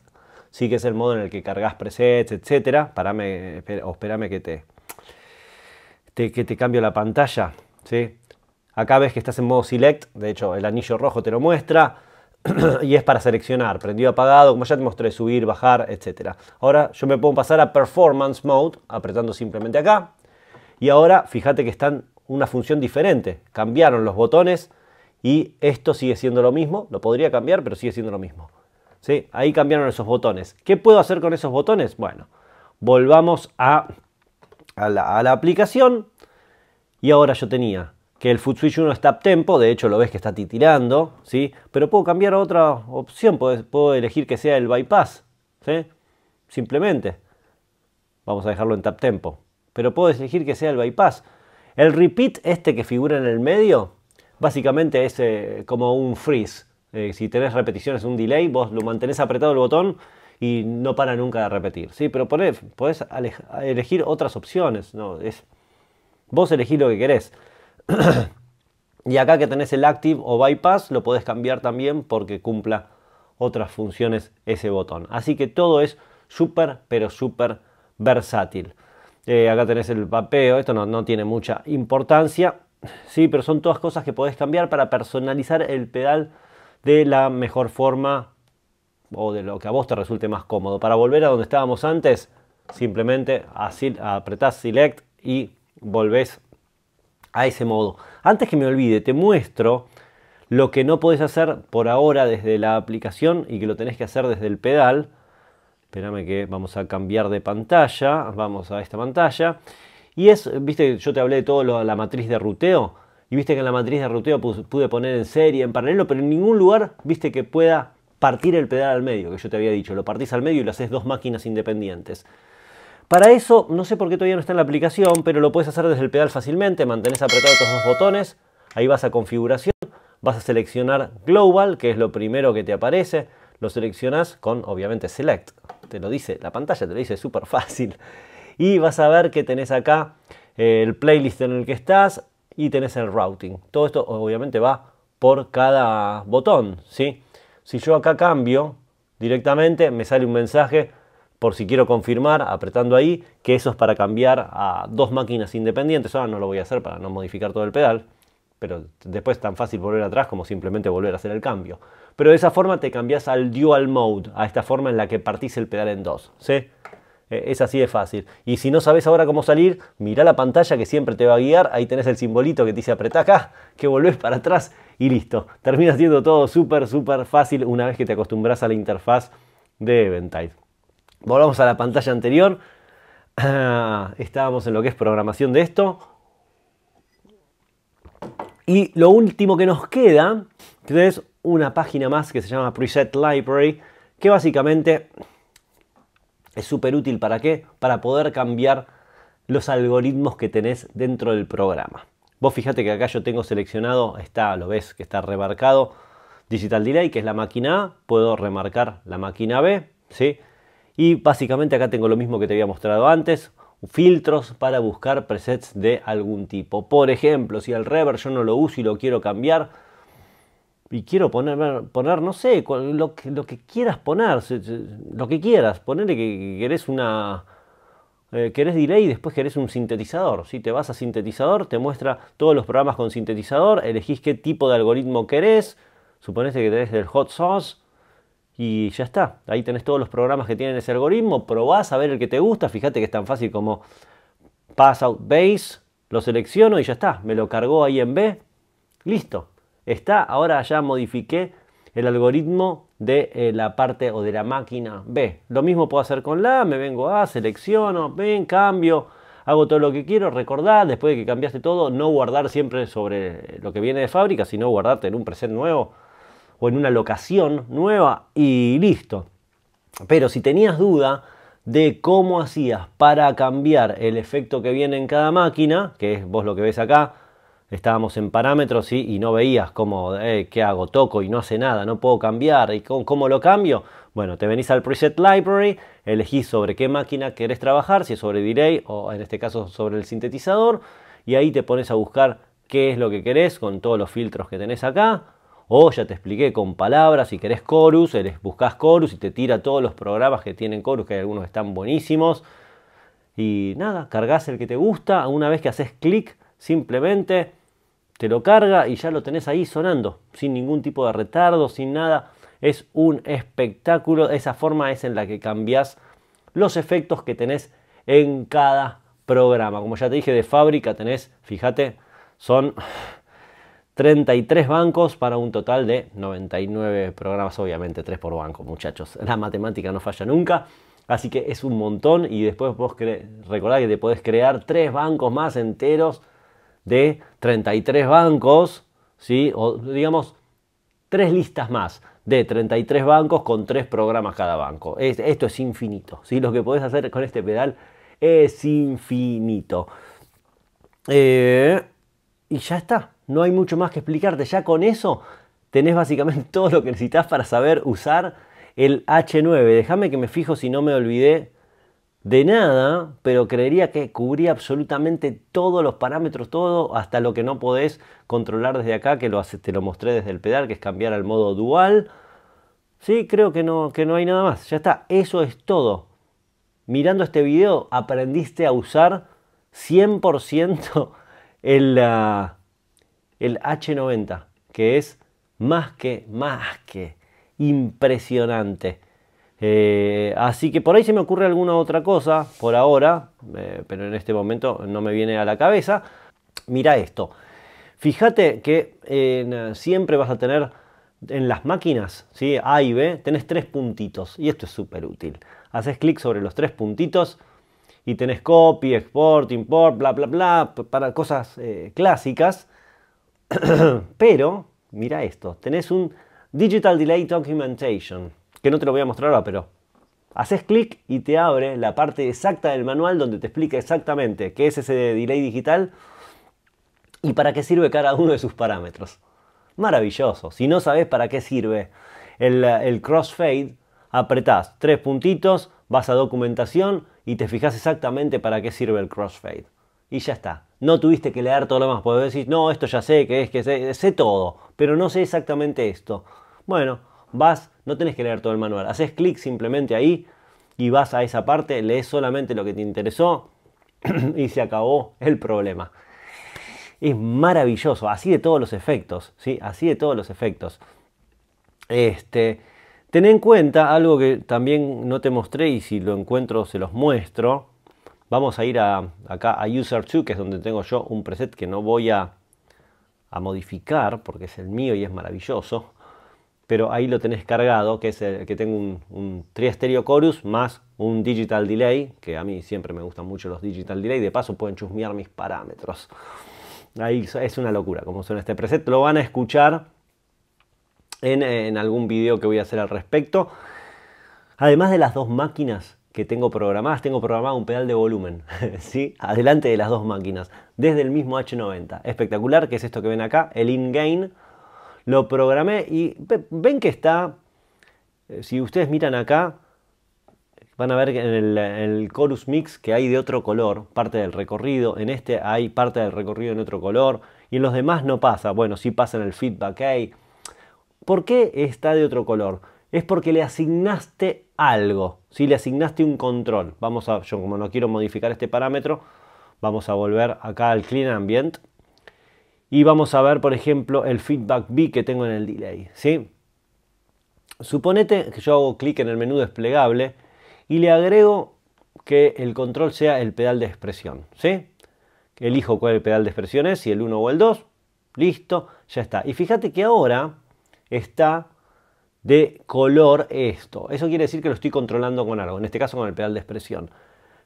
[SPEAKER 1] sí que es el modo en el que cargas presets, etcétera. o espérame que te, te, que te cambio la pantalla. ¿sí? Acá ves que estás en modo select, de hecho el anillo rojo te lo muestra (clears throat) y es para seleccionar, prendido, apagado, como ya te mostré, subir, bajar, etc. Ahora yo me puedo pasar a Performance Mode apretando simplemente acá y ahora fíjate que están una función diferente, cambiaron los botones y esto sigue siendo lo mismo, lo podría cambiar pero sigue siendo lo mismo. ¿Sí? Ahí cambiaron esos botones. ¿Qué puedo hacer con esos botones? Bueno, volvamos a la aplicación y ahora yo tenía que el switch 1 está tempo, de hecho lo ves que está titilando, ¿sí? Pero puedo cambiar a otra opción, puedo, elegir que sea el bypass, Simplemente. Vamos a dejarlo en tap tempo. Pero puedo elegir que sea el bypass. El repeat este que figura en el medio, básicamente es eh, como un freeze. Eh, si tenés repeticiones, un delay, vos lo mantenés apretado el botón y no para nunca de repetir. ¿sí? Pero podés, elegir otras opciones. ¿no? Es, Vos elegís lo que querés. (clears throat) y acá que tenés el active o bypass, lo podés cambiar también porque cumpla otras funciones ese botón. Así que todo es súper, pero súper versátil. Eh, acá tenés el papeo, esto no, no tiene mucha importancia. Sí, pero son todas cosas que podés cambiar para personalizar el pedal de la mejor forma o de lo que a vos te resulte más cómodo. Para volver a donde estábamos antes, simplemente apretás select y volvés a ese modo. Antes que me olvide, te muestro lo que no podés hacer por ahora desde la aplicación y que lo tenés que hacer desde el pedal. Espérame que vamos a cambiar de pantalla, vamos a esta pantalla. Y es, viste, yo te hablé de de la matriz de ruteo. Y viste que en la matriz de ruteo pude poner en serie, en paralelo, pero en ningún lugar viste que pueda partir el pedal al medio, que yo te había dicho. Lo partís al medio y lo haces dos máquinas independientes. Para eso, no sé por qué todavía no está en la aplicación, pero lo puedes hacer desde el pedal fácilmente, mantenés apretados estos dos botones, ahí vas a configuración, vas a seleccionar Global, que es lo primero que te aparece, lo seleccionas con obviamente Select, te lo dice la pantalla, te lo dice súper fácil. Y vas a ver que tenés acá eh, el playlist en el que estás y tenés el routing. Todo esto obviamente va por cada botón, ¿sí? Si yo acá cambio directamente, me sale un mensaje por si quiero confirmar, apretando ahí, que eso es para cambiar a dos máquinas independientes. Ahora no lo voy a hacer para no modificar todo el pedal, pero después es tan fácil volver atrás como simplemente volver a hacer el cambio. Pero de esa forma te cambias al dual mode, a esta forma en la que partís el pedal en dos. E, es así de fácil. Y si no sabes ahora cómo salir, mirá la pantalla que siempre te va a guiar. Ahí tenés el simbolito que te dice apretá acá, que volvés para atrás y listo. Termina siendo todo súper, súper fácil una vez que te acostumbras a la interfaz de Eventide. Volvamos a la pantalla anterior. Ah, estábamos en lo que es programación de esto. Y lo último que nos queda es una página más que se llama Preset Library, que básicamente es súper útil para qué? Para poder cambiar los algoritmos que tenés dentro del programa. Vos fíjate que acá yo tengo seleccionado, está, lo ves que está remarcado, Digital Delay, que es la máquina A, puedo remarcar la máquina B, ¿sí? Y básicamente acá tengo lo mismo que te había mostrado antes, filtros para buscar presets de algún tipo. Por ejemplo, si el reverb yo no lo uso y lo quiero cambiar, y quiero poner, poner no sé, lo que, lo que quieras poner, lo que quieras, ponerle que querés una... Eh, querés delay y después querés un sintetizador. Si te vas a sintetizador, te muestra todos los programas con sintetizador, elegís qué tipo de algoritmo querés, suponete que tenés del hot sauce, y ya está. Ahí tenés todos los programas que tienen ese algoritmo, probás a ver el que te gusta, fíjate que es tan fácil como pass out base, lo selecciono y ya está, me lo cargó ahí en B, listo. Está, ahora ya modifiqué el algoritmo de eh, la parte o de la máquina B. Lo mismo puedo hacer con la me vengo a, selecciono, ven, cambio, hago todo lo que quiero, recordar, después de que cambiaste todo, no guardar siempre sobre lo que viene de fábrica, sino guardarte en un preset nuevo o en una locación nueva y listo. Pero si tenías duda de cómo hacías para cambiar el efecto que viene en cada máquina, que es vos lo que ves acá, estábamos en parámetros y no veías cómo, eh, qué hago, toco y no hace nada, no puedo cambiar y con cómo, lo cambio. Bueno, te venís al preset library, elegís sobre qué máquina querés trabajar, si es sobre delay o en este caso sobre el sintetizador, y ahí te pones a buscar qué es lo que querés con todos los filtros que tenés acá o ya te expliqué con palabras, si querés Chorus, buscas Chorus y te tira todos los programas que tienen Chorus, que algunos están buenísimos. Y nada, cargas el que te gusta, una vez que haces clic, simplemente te lo carga y ya lo tenés ahí sonando, sin ningún tipo de retardo, sin nada. Es un espectáculo, esa forma es en la que cambias los efectos que tenés en cada programa. Como ya te dije de fábrica, tenés, fíjate, son 33 bancos para un total de 99 programas, obviamente 3 por banco, muchachos. La matemática no falla nunca, así que es un montón y después vos recordar que te podés crear 3 bancos más enteros de 33 bancos, ¿sí? O digamos tres listas más de 33 bancos con 3 programas cada banco. esto es infinito, ¿sí? Lo que podés hacer con este pedal es infinito. Eh, y ya está. No hay mucho más que explicarte. Ya con eso tenés básicamente (laughs) todo lo que necesitas para saber usar el H9. Déjame que me fijo si no me olvidé de nada, pero creería que cubría absolutamente todos los parámetros, todo, hasta lo que no podés controlar desde acá, que lo hace, te lo mostré desde el pedal, que es cambiar al modo dual. Sí, creo que no, que no hay nada más. Ya está, eso es todo. Mirando este video aprendiste a usar 100% el... Ah, el H90, que es más que, más que impresionante. Eh, así que por ahí se me ocurre alguna otra cosa por ahora, eh, pero en este momento no me viene a la cabeza. Mira esto. Fíjate que siempre vas a tener en las máquinas ¿sí? A y B, tenés tres puntitos y esto es súper útil. Haces clic sobre los tres puntitos y tenés copy, export, import, bla, bla, bla, para cosas eh, clásicas. (coughs) pero, mira esto, tenés un Digital Delay Documentation, que no te lo voy a mostrar ahora, pero haces clic y te abre la parte exacta del manual donde te explica exactamente qué es ese delay digital y para qué sirve cada uno de sus parámetros. Maravilloso. Si no sabes para qué sirve el, crossfade, apretás tres puntitos, vas a documentación y te fijas exactamente para qué sirve el crossfade y ya está. No tuviste que leer todo lo más. Podés decir, no, esto ya sé, que es, que sé, sé todo, pero no sé exactamente esto. Bueno, vas, no tenés que leer todo el manual. Haces clic simplemente ahí y vas a esa parte, lees solamente lo que te interesó (clears throat) y se acabó el problema. Es maravilloso, así de todos los efectos, ¿sí? Así de todos los efectos. Este, ten en cuenta algo que también no te mostré y si lo encuentro se los muestro. Vamos a ir acá a User2, que es donde tengo yo un preset que no voy a, modificar porque es el mío y es maravilloso. Pero ahí lo tenés cargado, que es el que tengo un, triestereo Chorus más un Digital Delay, que a mí siempre me gustan mucho los Digital Delay. De paso pueden chusmear mis parámetros. Ahí es una locura como suena este preset. Lo van a escuchar en algún video que voy a hacer al respecto. Además de las dos máquinas, que tengo programadas, tengo programado un pedal de volumen, (laughs) ¿sí? Adelante de las dos máquinas, desde el mismo H90. Espectacular, que es esto que ven acá, el in-gain. Lo programé y ven que está, eh, si ustedes miran acá, van a ver que en el, chorus mix que hay de otro color, parte del recorrido, en este hay parte del recorrido en otro color, y en los demás no pasa. Bueno, sí pasa en el feedback, hay. ¿Por qué está de otro color? es porque le asignaste algo, si le asignaste un control. Vamos a, yo como no quiero modificar este parámetro, vamos a volver acá al Clean Ambient y vamos a ver, por ejemplo, el feedback B que tengo en el delay. ¿sí? Suponete que yo hago clic en el menú desplegable y le agrego que el control sea el pedal de expresión. ¿sí? Elijo cuál el pedal de expresión es, si el 1 o el 2. Listo, ya está. Y fíjate que ahora está de color esto. Eso quiere decir que lo estoy controlando con algo, en este caso con el pedal de expresión.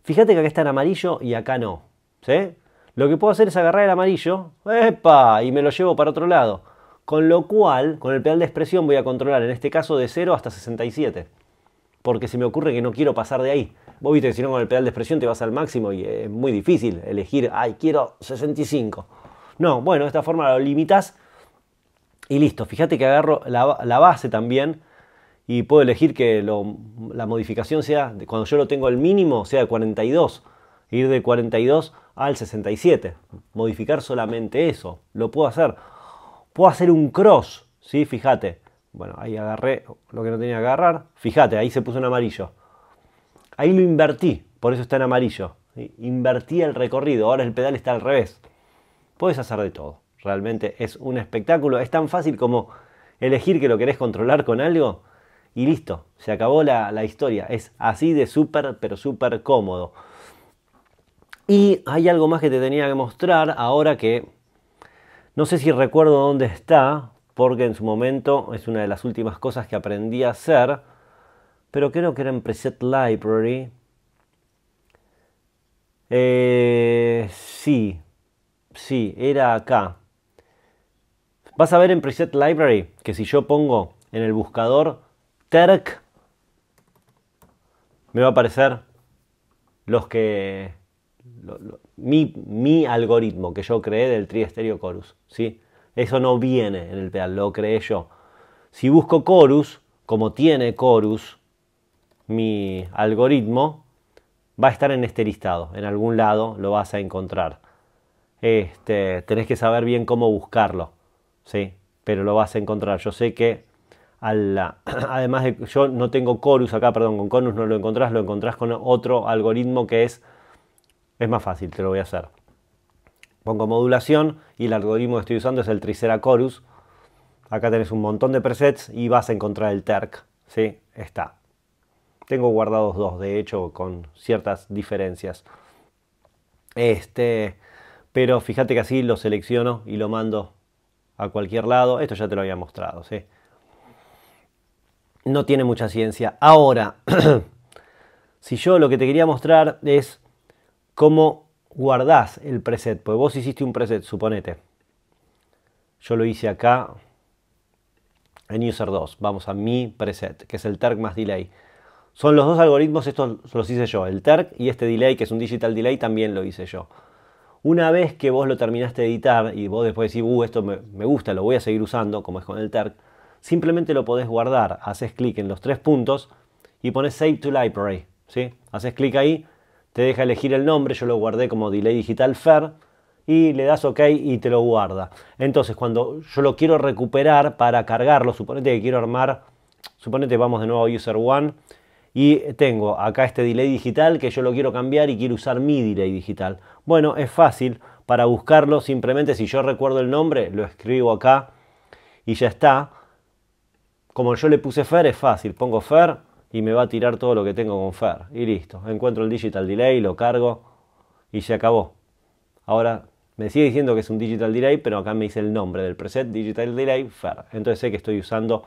[SPEAKER 1] Fíjate que acá está en amarillo y acá no. ¿sí? Lo que puedo hacer es agarrar el amarillo, ¡epa! y me lo llevo para otro lado. Con lo cual, con el pedal de expresión voy a controlar, en este caso, de 0 hasta 67. Porque se me ocurre que no quiero pasar de ahí. Vos viste que si no con el pedal de expresión te vas al máximo y es muy difícil elegir, ay, quiero 65. No, bueno, de esta forma lo limitas y listo, fíjate que agarro la, base también y puedo elegir que la modificación sea, cuando yo lo tengo al mínimo, sea de 42, ir de 42 al 67, modificar solamente eso, lo puedo hacer. Puedo hacer un cross, ¿sí? Fíjate, bueno, ahí agarré lo que no tenía que agarrar, fíjate, ahí se puso en amarillo. Ahí lo invertí, por eso está en amarillo. Invertí el recorrido, ahora el pedal está al revés. Puedes hacer de todo. Realmente es un espectáculo. Es tan fácil como elegir que lo querés controlar con algo y listo. Se acabó la, historia. Es así de súper, pero súper cómodo. Y hay algo más que te tenía que mostrar ahora que no sé si recuerdo dónde está, porque en su momento es una de las últimas cosas que aprendí a hacer, pero creo que era en Preset Library. Eh, sí, sí, era acá. Vas a ver en Preset Library que si yo pongo en el buscador TERC, me va a aparecer los que... mi, algoritmo que yo creé del Triesterio Chorus, ¿sí? Eso no viene en el pedal, lo creé yo. Si busco Chorus, como tiene Chorus, mi algoritmo, va a estar en este listado. En algún lado lo vas a encontrar. Este, tenés que saber bien cómo buscarlo sí, pero lo vas a encontrar. Yo sé que (clears throat) además de yo no tengo Chorus acá, perdón, con Chorus no lo encontrás, lo encontrás con otro algoritmo que es es más fácil, te lo voy a hacer. Pongo modulación y el algoritmo que estoy usando es el Tricera Chorus. Acá tenés un montón de presets y vas a encontrar el TERC, ¿sí? Está. Tengo guardados dos, de hecho, con ciertas diferencias. Este, pero fíjate que así lo selecciono y lo mando a cualquier lado. Esto ya te lo había mostrado, ¿sí? No tiene mucha ciencia. Ahora, (clears throat) si yo lo que te quería mostrar es cómo guardás el preset, pues vos hiciste un preset, suponete. Yo lo hice acá en user 2. Vamos a mi preset, que es el TERC más delay. Son los dos algoritmos, estos los hice yo, el TERC y este delay, que es un digital delay, también lo hice yo. Una vez que vos lo terminaste de editar y vos después decís, uh, esto me, gusta, lo voy a seguir usando, como es con el TERC, simplemente lo podés guardar. Haces clic en los tres puntos y pones Save to Library. ¿sí? Haces clic ahí, te deja elegir el nombre, yo lo guardé como Delay Digital Fair y le das OK y te lo guarda. Entonces, cuando yo lo quiero recuperar para cargarlo, suponete que quiero armar, suponete vamos de nuevo a User One y tengo acá este delay digital que yo lo quiero cambiar y quiero usar mi delay digital. Bueno, es fácil para buscarlo, simplemente si yo recuerdo el nombre, lo escribo acá y ya está. Como yo le puse Fer, es fácil, pongo Fer y me va a tirar todo lo que tengo con Fer. Y listo, encuentro el digital delay, lo cargo y se acabó. Ahora me sigue diciendo que es un digital delay, pero acá me dice el nombre del preset, digital delay Fer. Entonces sé que estoy usando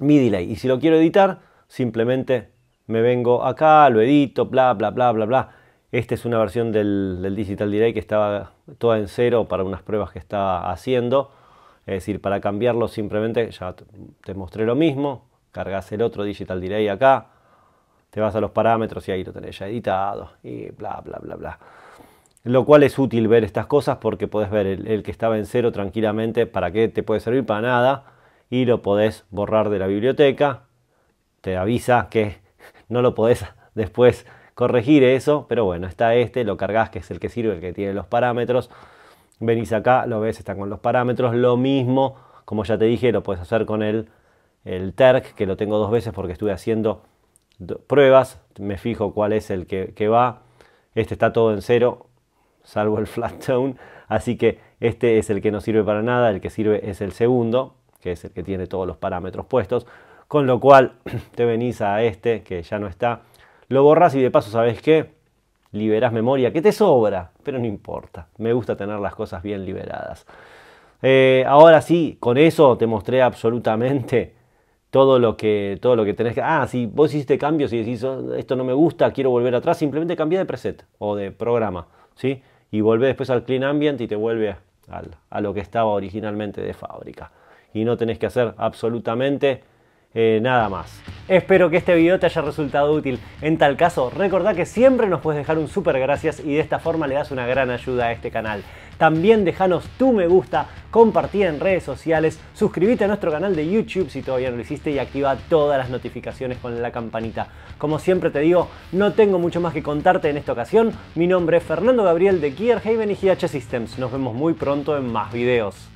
[SPEAKER 1] mi delay. Y si lo quiero editar, simplemente me vengo acá, lo edito, bla, bla, bla, bla, bla. Esta es una versión del, Digital direct que estaba toda en cero para unas pruebas que estaba haciendo. Es decir, para cambiarlo simplemente, ya te mostré lo mismo, cargas el otro Digital direct acá, te vas a los parámetros y ahí lo tenés ya editado y bla, bla, bla, bla. Lo cual es útil ver estas cosas porque podés ver el, el que estaba en cero tranquilamente, para qué te puede servir, para nada, y lo podés borrar de la biblioteca te avisa que no lo podés después corregir eso, pero bueno, está este, lo cargas que es el que sirve, el que tiene los parámetros. Venís acá, lo ves, está con los parámetros. Lo mismo, como ya te dije, lo puedes hacer con el, el TERC, que lo tengo dos veces porque estuve haciendo pruebas. Me fijo cuál es el que, que va. Este está todo en cero, salvo el flat tone. Así que este es el que no sirve para nada, el que sirve es el segundo, que es el que tiene todos los parámetros puestos con lo cual (clears throat) te venís a este que ya no está, lo borras y de paso, ¿sabes qué? Liberás memoria que te sobra, pero no importa, me gusta tener las cosas bien liberadas. Eh, ahora sí, con eso te mostré absolutamente (laughs) todo lo que todo lo que tenés que ah si vos hiciste cambios y decís oh, esto no me gusta quiero volver atrás simplemente cambia de preset o de programa sí y vuelve después al clean ambient y te vuelve a lo que estaba originalmente de fábrica y no tenés que hacer absolutamente eh, nada más. Espero que este video te haya resultado útil. En tal caso, recordá que siempre nos puedes dejar un super gracias y de esta forma le das una gran ayuda a este canal. También dejanos tu me gusta, compartí en redes sociales, suscríbete a nuestro canal de YouTube si todavía no lo hiciste y activa todas las notificaciones con la campanita. Como siempre te digo, no tengo mucho más que contarte en esta ocasión. Mi nombre es Fernando Gabriel de Gearhaven y GH Systems. Nos vemos muy pronto en más videos.